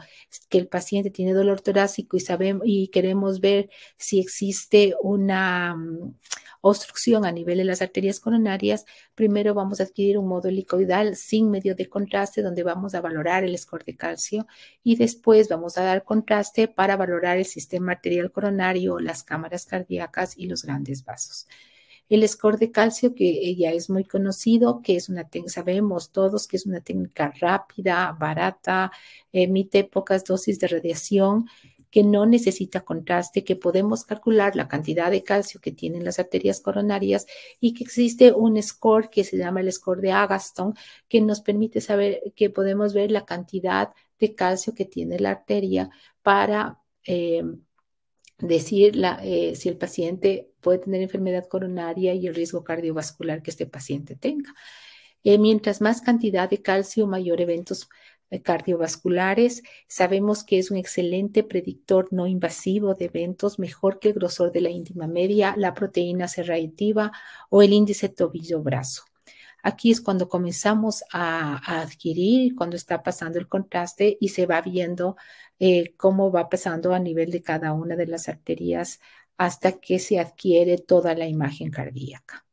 Speaker 3: que el paciente tiene dolor torácico y, sabemos, y queremos ver si existe una mm, obstrucción a nivel de las arterias coronarias, primero vamos a adquirir un modo helicoidal sin medio de contraste donde vamos a valorar el score de calcio y después vamos a dar contraste para valorar el sistema arterial coronario, las cámaras cardíacas y los grandes vasos. El score de calcio, que ya es muy conocido, que es una sabemos todos que es una técnica rápida, barata, emite pocas dosis de radiación que no necesita contraste, que podemos calcular la cantidad de calcio que tienen las arterias coronarias y que existe un score que se llama el score de Agaston, que nos permite saber que podemos ver la cantidad de calcio que tiene la arteria para eh, decir eh, si el paciente puede tener enfermedad coronaria y el riesgo cardiovascular que este paciente tenga. Eh, mientras más cantidad de calcio, mayor eventos eh, cardiovasculares. Sabemos que es un excelente predictor no invasivo de eventos, mejor que el grosor de la íntima media, la proteína serrativa o el índice tobillo-brazo. Aquí es cuando comenzamos a, adquirir, cuando está pasando el contraste y se va viendo eh, cómo va pasando a nivel de cada una de las arterias hasta que se adquiere toda la imagen cardíaca.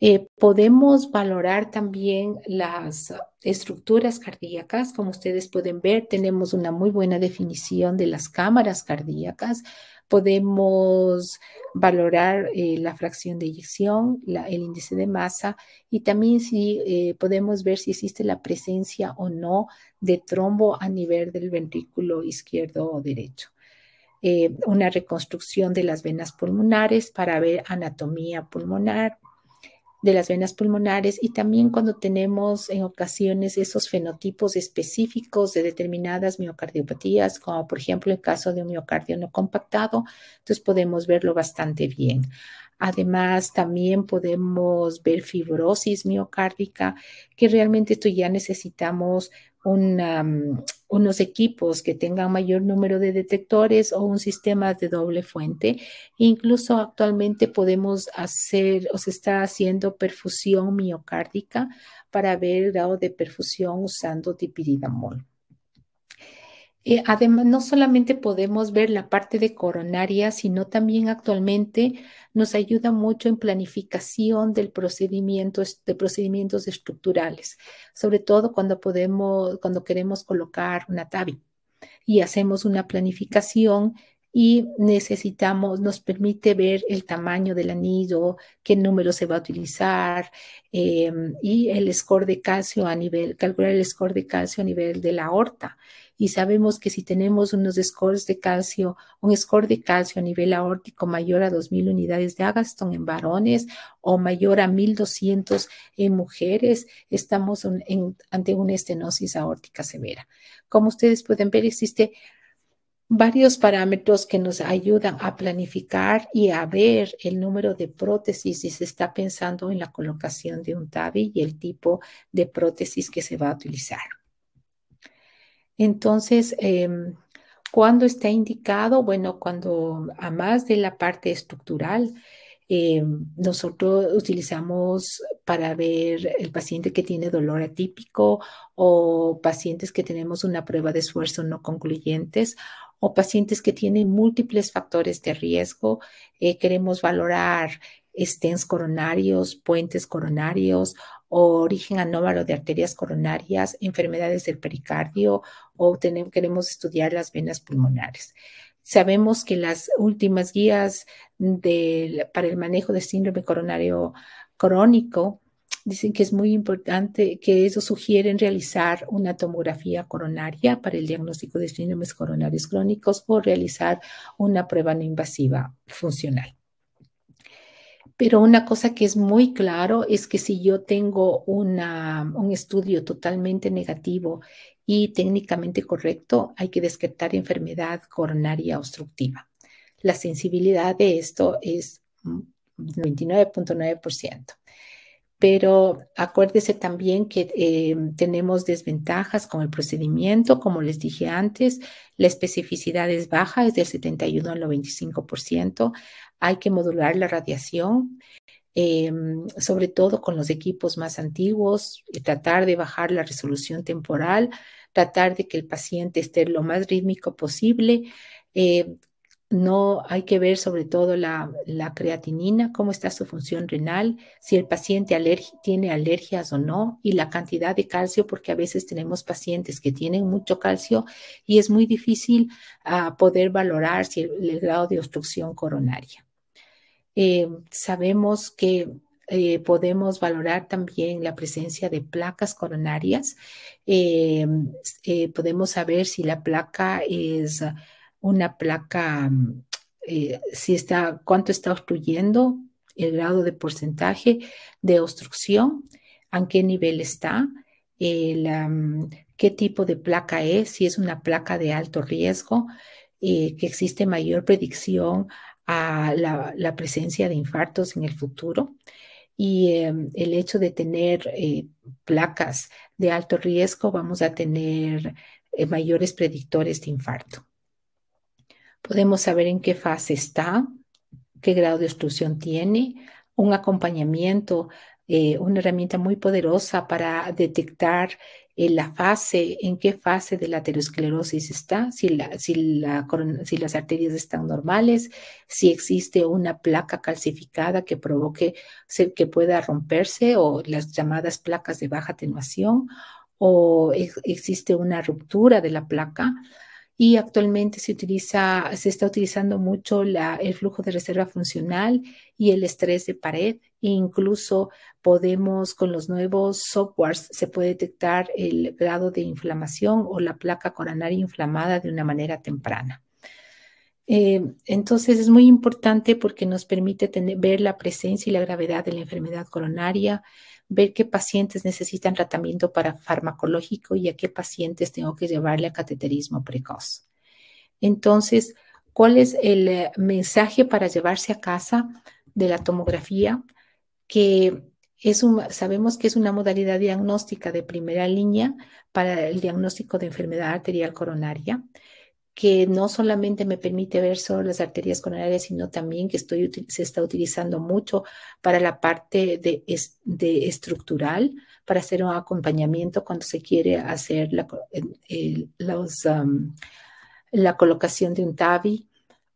Speaker 3: Eh, podemos valorar también las estructuras cardíacas. Como ustedes pueden ver, tenemos una muy buena definición de las cámaras cardíacas. Podemos valorar eh, la fracción de eyección, el índice de masa y también si eh, podemos ver si existe la presencia o no de trombo a nivel del ventrículo izquierdo o derecho. Eh, una reconstrucción de las venas pulmonares para ver anatomía pulmonar, de las venas pulmonares y también cuando tenemos en ocasiones esos fenotipos específicos de determinadas miocardiopatías, como por ejemplo el caso de un miocardio no compactado, entonces podemos verlo bastante bien. Además, también podemos ver fibrosis miocárdica, que realmente esto ya necesitamos una, mm, unos equipos que tengan mayor número de detectores o un sistema de doble fuente. Incluso actualmente podemos hacer o se está haciendo perfusión miocárdica para ver el grado de perfusión usando tipiridamol. Eh, además, no solamente podemos ver la parte de coronaria, sino también actualmente nos ayuda mucho en planificación del procedimiento, de procedimientos estructurales, sobre todo cuando, podemos, cuando queremos colocar una TAVI y hacemos una planificación y necesitamos, nos permite ver el tamaño del anillo, qué número se va a utilizar eh, y el score de calcio a nivel, calcular el score de calcio a nivel de la aorta y sabemos que si tenemos unos scores de calcio, un score de calcio a nivel aórtico mayor a 2.000 unidades de agastón en varones o mayor a 1.200 en mujeres, estamos ante una estenosis aórtica severa. Como ustedes pueden ver, existe varios parámetros que nos ayudan a planificar y a ver el número de prótesis si se está pensando en la colocación de un TAVI y el tipo de prótesis que se va a utilizar. Entonces, em, cuando ¿cuándo está indicado? Bueno, cuando a más de la parte estructural, em, nosotros utilizamos para ver el paciente que tiene dolor atípico o pacientes que tenemos una prueba de esfuerzo no concluyentes o pacientes que tienen múltiples factores de riesgo. Eh, queremos valorar stents coronarios, puentes coronarios o origen anómalo de arterias coronarias, enfermedades del pericardio o queremos estudiar las venas pulmonares. Sabemos que las últimas guías para el manejo de síndrome coronario crónico dicen que es muy importante, que eso sugieren realizar una tomografía coronaria para el diagnóstico de síndromes coronarios crónicos o realizar una prueba no invasiva funcional. Pero una cosa que es muy claro es que si yo tengo una, un estudio totalmente negativo y técnicamente correcto, hay que descartar enfermedad coronaria obstructiva. La sensibilidad de esto es 29.9%. Pero acuérdese también que eh, tenemos desventajas con el procedimiento, como les dije antes, la especificidad es baja, es del 71 al 95% hay que modular la radiación, em, sobre todo con los equipos más antiguos, tratar de bajar la resolución temporal, tratar de que el paciente esté lo más rítmico posible. Eh, no hay que ver sobre todo la, creatinina, cómo está su función renal, si el paciente tiene alergias o no, y la cantidad de calcio, porque a veces tenemos pacientes que tienen mucho calcio y es muy difícil ah, poder valorar si el grado de obstrucción coronaria. Eh, sabemos que eh, podemos valorar también la presencia de placas coronarias. Eh, podemos saber si la placa es una placa, si está, cuánto está obstruyendo, el grado de porcentaje de obstrucción, a qué nivel está, qué tipo de placa es, si es una placa de alto riesgo, que existe mayor predicción a la, presencia de infartos en el futuro y em, el hecho de tener eh, placas de alto riesgo, vamos a tener eh, mayores predictores de infarto. Podemos saber en qué fase está, qué grado de obstrucción tiene, un acompañamiento, eh, una herramienta muy poderosa para detectar la fase, en qué fase de la aterosclerosis está, si, las arterias están normales, si existe una placa calcificada que provoque que pueda romperse o las llamadas placas de baja atenuación o existe una ruptura de la placa y actualmente se está utilizando mucho el flujo de reserva funcional y el estrés de pared Incluso podemos, con los nuevos softwares, se puede detectar el grado de inflamación o la placa coronaria inflamada de una manera temprana. Eh, entonces es muy importante porque nos permite ver la presencia y la gravedad de la enfermedad coronaria, ver qué pacientes necesitan tratamiento para farmacológico y a qué pacientes tengo que llevarle a cateterismo precoz. Entonces, ¿cuál es el eh, mensaje para llevarse a casa de la tomografía? que es sabemos que es una modalidad diagnóstica de primera línea para el diagnóstico de enfermedad arterial coronaria, que no solamente me permite ver solo las arterias coronarias, sino también que estoy, se está utilizando mucho para la parte de, de estructural, para hacer un acompañamiento cuando se quiere hacer la, la colocación de un TAVI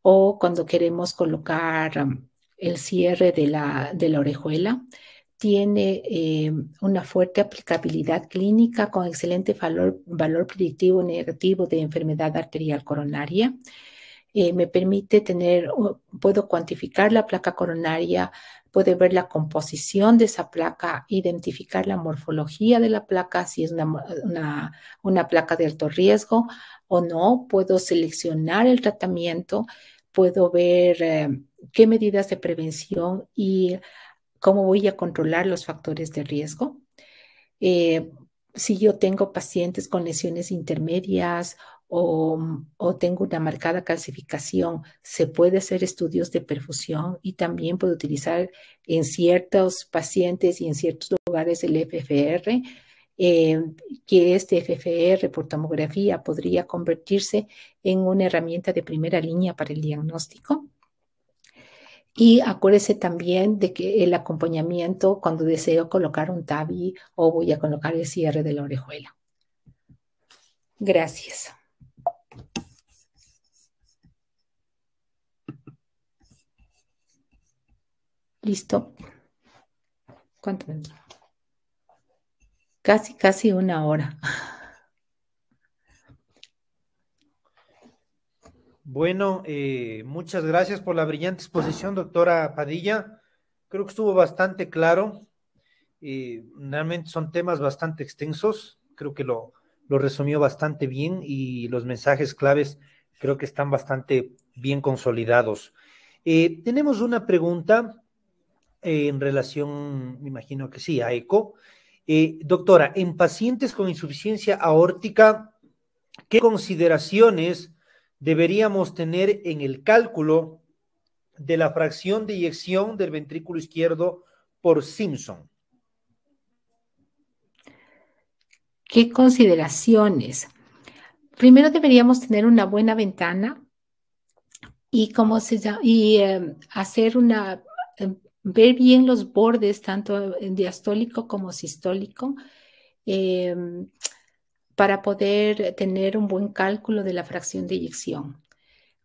Speaker 3: o cuando queremos colocar el cierre de la, orejuela, tiene eh, una fuerte aplicabilidad clínica con excelente valor, valor predictivo negativo de enfermedad arterial coronaria. Eh, me permite tener, puedo cuantificar la placa coronaria, puedo ver la composición de esa placa, identificar la morfología de la placa, si es una, placa de alto riesgo o no, puedo seleccionar el tratamiento, puedo ver... Eh, qué medidas de prevención y cómo voy a controlar los factores de riesgo. Eh, si yo tengo pacientes con lesiones intermedias o, tengo una marcada calcificación, se puede hacer estudios de perfusión y también puedo utilizar en ciertos pacientes y en ciertos lugares el FFR, eh, que este FFR por tomografía podría convertirse en una herramienta de primera línea para el diagnóstico. Y acuérdese también de que el acompañamiento cuando deseo colocar un tabi o voy a colocar el cierre de la orejuela. Gracias. Listo. ¿Cuánto? Casi, casi una hora.
Speaker 2: Bueno, eh, muchas gracias por la brillante exposición, doctora Padilla. Creo que estuvo bastante claro. Eh, realmente son temas bastante extensos. Creo que lo, lo resumió bastante bien y los mensajes claves creo que están bastante bien consolidados. Eh, tenemos una pregunta en relación, me imagino que sí, a ECO. doctora, en pacientes con insuficiencia aórtica, ¿qué consideraciones deberíamos tener en el cálculo de la fracción de eyección del ventrículo izquierdo por Simpson.
Speaker 3: ¿Qué consideraciones? Primero deberíamos tener una buena ventana y, como se llama? y eh, hacer una, eh, ver bien los bordes, tanto eh, diastólico como sistólico para poder tener un buen cálculo de la fracción de eyección.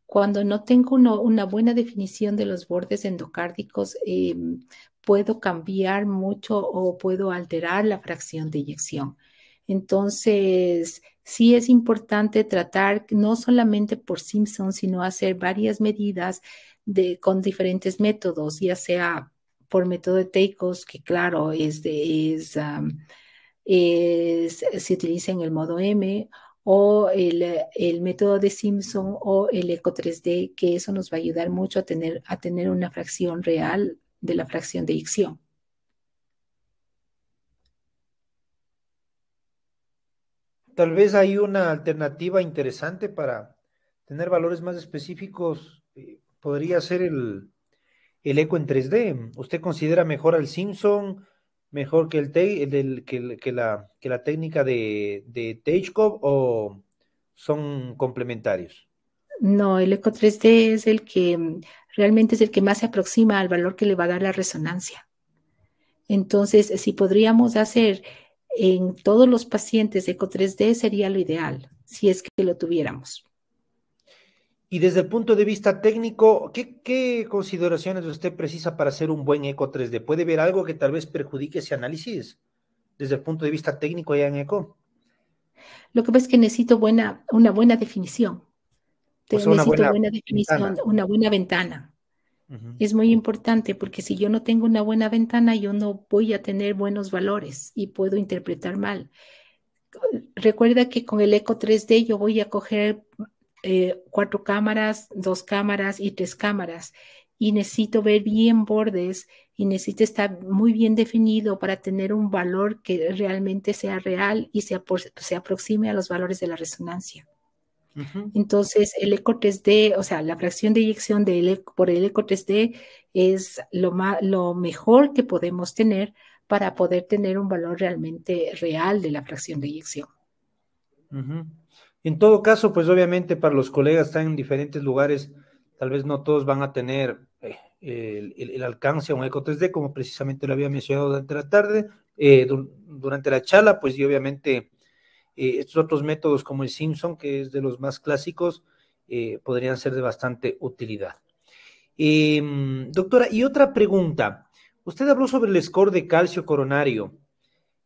Speaker 3: Cuando no tengo una buena definición de los bordes endocárdicos, eh, puedo cambiar mucho o puedo alterar la fracción de eyección. Entonces, sí es importante tratar no solamente por Simpson, sino hacer varias medidas de, con diferentes métodos, ya sea por método de Teikos, que claro, es, de, eh, se utiliza en el modo M o el, método de Simpson o el eco 3D, que eso nos va a ayudar mucho a tener, a tener una fracción real de la fracción de icción.
Speaker 2: Tal vez hay una alternativa interesante para tener valores más específicos. Eh, podría ser el, el eco en 3D. ¿Usted considera mejor al Simpson? mejor que, el, que, la, técnica de, de o son complementarios?
Speaker 3: No, el eco 3D es el que mm, realmente es el que más se aproxima al valor que le va a dar la resonancia. Entonces, si podríamos hacer en todos los pacientes eco 3D sería lo ideal, si es que lo tuviéramos.
Speaker 2: Y desde el punto de vista técnico, ¿qué, consideraciones usted precisa para hacer un buen eco 3D? ¿Puede ver algo que tal vez perjudique ese análisis desde el punto de vista técnico ya en eco?
Speaker 3: Lo que pasa es que necesito buena, una buena definición. necesito una buena, definición, una buena ventana. Es muy importante porque si yo no tengo una buena ventana, yo no voy a tener buenos valores y puedo interpretar mal. Recuerda que con el eco 3D yo voy a coger eh, cuatro cámaras, dos cámaras y tres cámaras. Y necesito ver bien bordes y necesito estar muy bien definido para tener un valor que realmente sea real y se, se aproxime a los valores de la resonancia. Entonces, el eco 3D, o sea, la fracción de eyección de por el eco 3D es lo, mejor que podemos tener para poder tener un valor realmente real de la fracción de eyección.
Speaker 2: En todo caso, pues obviamente para los colegas están en diferentes lugares, tal vez no todos van a tener eh, el, alcance a un eco 3D, como precisamente lo había mencionado durante la tarde, eh, durante la charla, pues y obviamente eh, estos otros métodos como el Simpson, que es de los más clásicos, podrían ser de bastante utilidad. Em, doctora, y otra pregunta. Usted habló sobre el score de calcio coronario.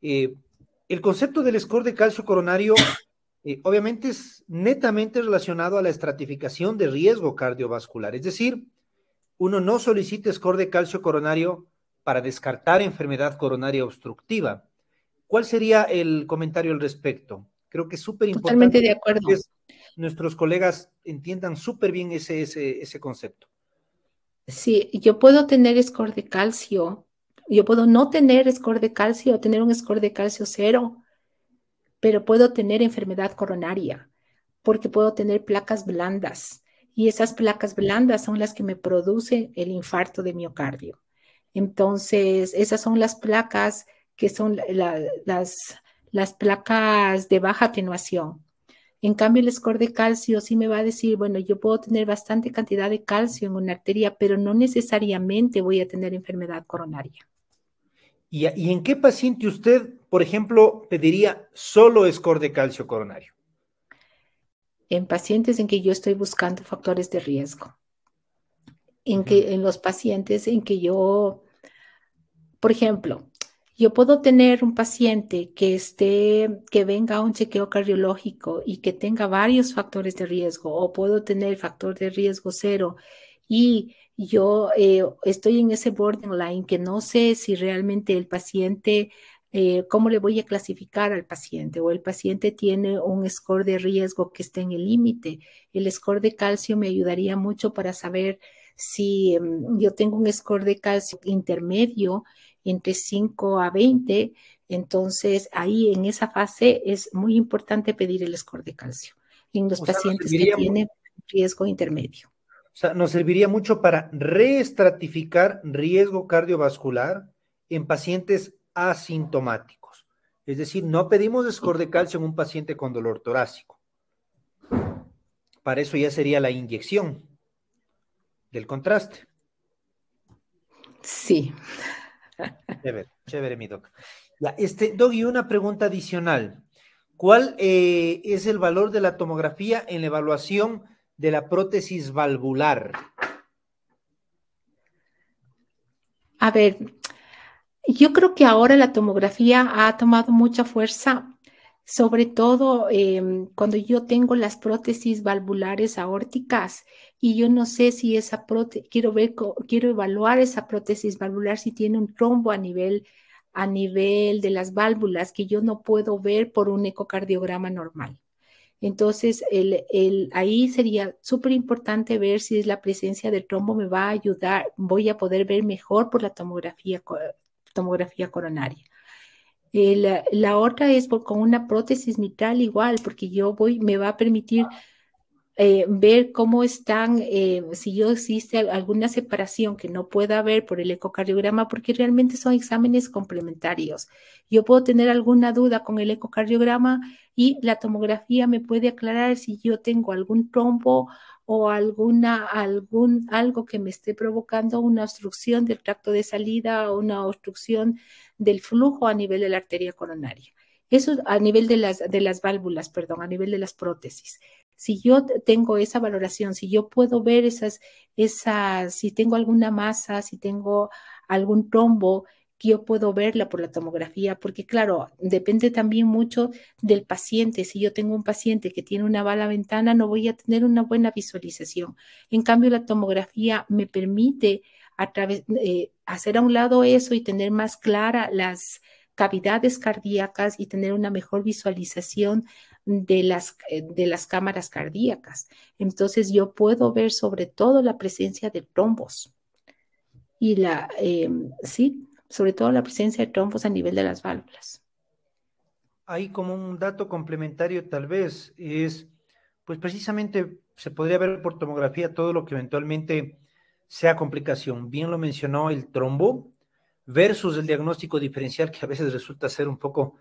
Speaker 2: el concepto del score de calcio coronario eh, obviamente es netamente relacionado a la estratificación de riesgo cardiovascular. Es decir, uno no solicita score de calcio coronario para descartar enfermedad coronaria obstructiva. ¿Cuál sería el comentario al respecto? Creo que es súper importante. Que nuestros colegas entiendan súper bien ese, ese, ese concepto.
Speaker 3: Sí, yo puedo tener score de calcio, yo puedo no tener score de calcio, tener un score de calcio cero, pero puedo tener enfermedad coronaria porque puedo tener placas blandas y esas placas blandas son las que me producen el infarto de miocardio. Entonces, esas son las placas que son las, placas de baja atenuación. En cambio, el score de calcio sí me va a decir, bueno, yo puedo tener bastante cantidad de calcio en una arteria, pero no necesariamente voy a tener enfermedad coronaria.
Speaker 2: y en qué paciente usted por ejemplo, pediría solo score de calcio coronario?
Speaker 3: En pacientes en que yo estoy buscando factores de riesgo, en, que, en los pacientes en que yo, por ejemplo, yo puedo tener un paciente que esté, que venga a un chequeo cardiológico y que tenga varios factores de riesgo, o puedo tener factor de riesgo cero y yo eh, estoy en ese borderline que no sé si realmente el paciente eh, cómo le voy a clasificar al paciente o el paciente tiene un score de riesgo que está en el límite. El score de calcio me ayudaría mucho para saber si em, yo tengo un score de calcio intermedio entre 5 a 20, entonces ahí en esa fase es muy importante pedir el score de calcio en los pacientes que tienen riesgo intermedio.
Speaker 2: O sea, nos serviría mucho para reestratificar riesgo cardiovascular en pacientes asintomáticos. Es decir, no pedimos score de calcio en un paciente con dolor torácico. Para eso ya sería la inyección del contraste. Sí. Chévere, chévere, mi doc. Ya, este, Doggy, una pregunta adicional. ¿Cuál eh, es el valor de la tomografía en la evaluación de la prótesis valvular?
Speaker 3: A ver, yo creo que ahora la tomografía ha tomado mucha fuerza, sobre todo em, cuando yo tengo las prótesis valvulares aórticas y yo no sé si esa prótesis, quiero ver, quiero evaluar esa prótesis valvular si tiene un trombo a nivel a nivel de las válvulas que yo no puedo ver por un ecocardiograma normal. Entonces, ahí sería súper importante ver si la presencia del trombo me va a ayudar, voy a poder ver mejor por la tomografía tomografía coronaria. Eh, la, otra es con una prótesis mitral igual, porque yo voy, me va a permitir eh, ver cómo están, eh, si yo existe alguna separación que no pueda haber por el ecocardiograma, porque realmente son exámenes complementarios. Yo puedo tener alguna duda con el ecocardiograma y la tomografía me puede aclarar si yo tengo algún trombo o alguna, algún, algo que me esté provocando una obstrucción del tracto de salida o una obstrucción del flujo a nivel de la arteria coronaria. Eso a nivel de las, de las válvulas, perdón, a nivel de las prótesis. Si yo tengo esa valoración, si yo puedo ver esas, esas, si tengo alguna masa, si tengo algún trombo, que yo puedo verla por la tomografía, porque claro, depende también mucho del paciente. Si yo tengo un paciente que tiene una bala ventana, no voy a tener una buena visualización. En cambio, la tomografía me permite a través, eh, hacer a un lado eso y tener más clara las cavidades cardíacas y tener una mejor visualización de las, eh, de las cámaras cardíacas. Entonces yo puedo ver sobre todo la presencia de trombos. Y la, em, sí, sobre todo la presencia de trombos a nivel de las válvulas.
Speaker 2: Hay como un dato complementario tal vez es, pues precisamente se podría ver por tomografía todo lo que eventualmente sea complicación. Bien lo mencionó el trombo versus el diagnóstico diferencial que a veces resulta ser un poco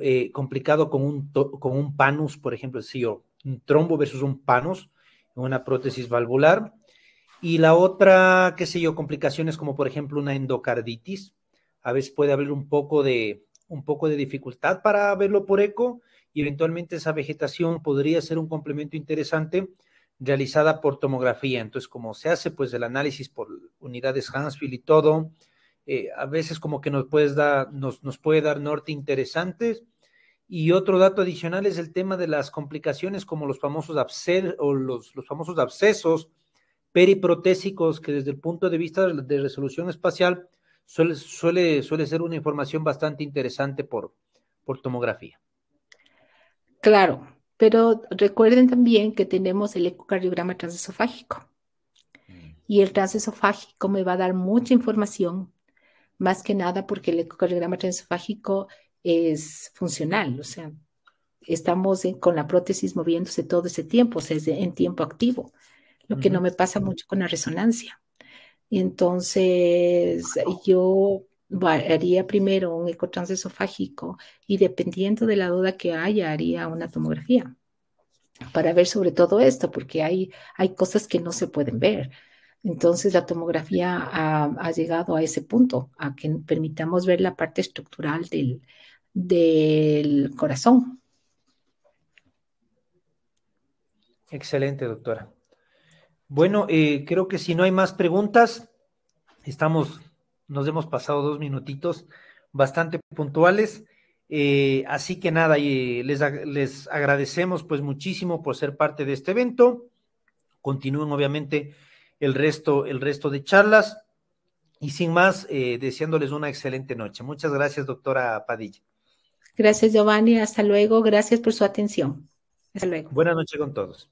Speaker 2: eh, complicado con un, con un panus, por ejemplo, si un trombo versus un panus, una prótesis valvular. Y la otra, qué sé yo, complicaciones como por ejemplo una endocarditis, a veces puede haber un poco de, un poco de dificultad para verlo por eco y eventualmente esa vegetación podría ser un complemento interesante realizada por tomografía. Entonces, como se hace pues el análisis por unidades Hansfield y todo, eh, a veces como que nos, nos, puede dar norte interesantes. Y otro dato adicional es el tema de las complicaciones como los famosos, o los, los famosos abscesos periprotésicos que desde el punto de vista de resolución espacial suele, suele, ser una información bastante interesante por, por tomografía.
Speaker 3: Claro, pero recuerden también que tenemos el ecocardiograma transesofágico. Mm. Y el transesofágico me va a dar mucha información, más que nada porque el ecocardiograma transesofágico es funcional, o sea, estamos con la prótesis moviéndose todo ese tiempo, o sea, es en tiempo activo, lo que no me pasa mucho con la resonancia entonces yo haría primero un ecotransesofágico esofágico y dependiendo de la duda que haya, haría una tomografía para ver sobre todo esto, porque hay, hay cosas que no se pueden ver. Entonces la tomografía ha, ha llegado a ese punto, a que permitamos ver la parte estructural del, del corazón.
Speaker 2: Excelente, doctora. Bueno, eh, creo que si no hay más preguntas, estamos, nos hemos pasado dos minutitos bastante puntuales. Eh, así que nada, eh, les, les, agradecemos pues muchísimo por ser parte de este evento. Continúen obviamente el resto, el resto de charlas. Y sin más, deseándoles una excelente noche. Muchas gracias, doctora Padilla.
Speaker 3: Gracias, Giovanni. Hasta luego. Gracias por su atención.
Speaker 2: Hasta luego. Buenas noches con todos.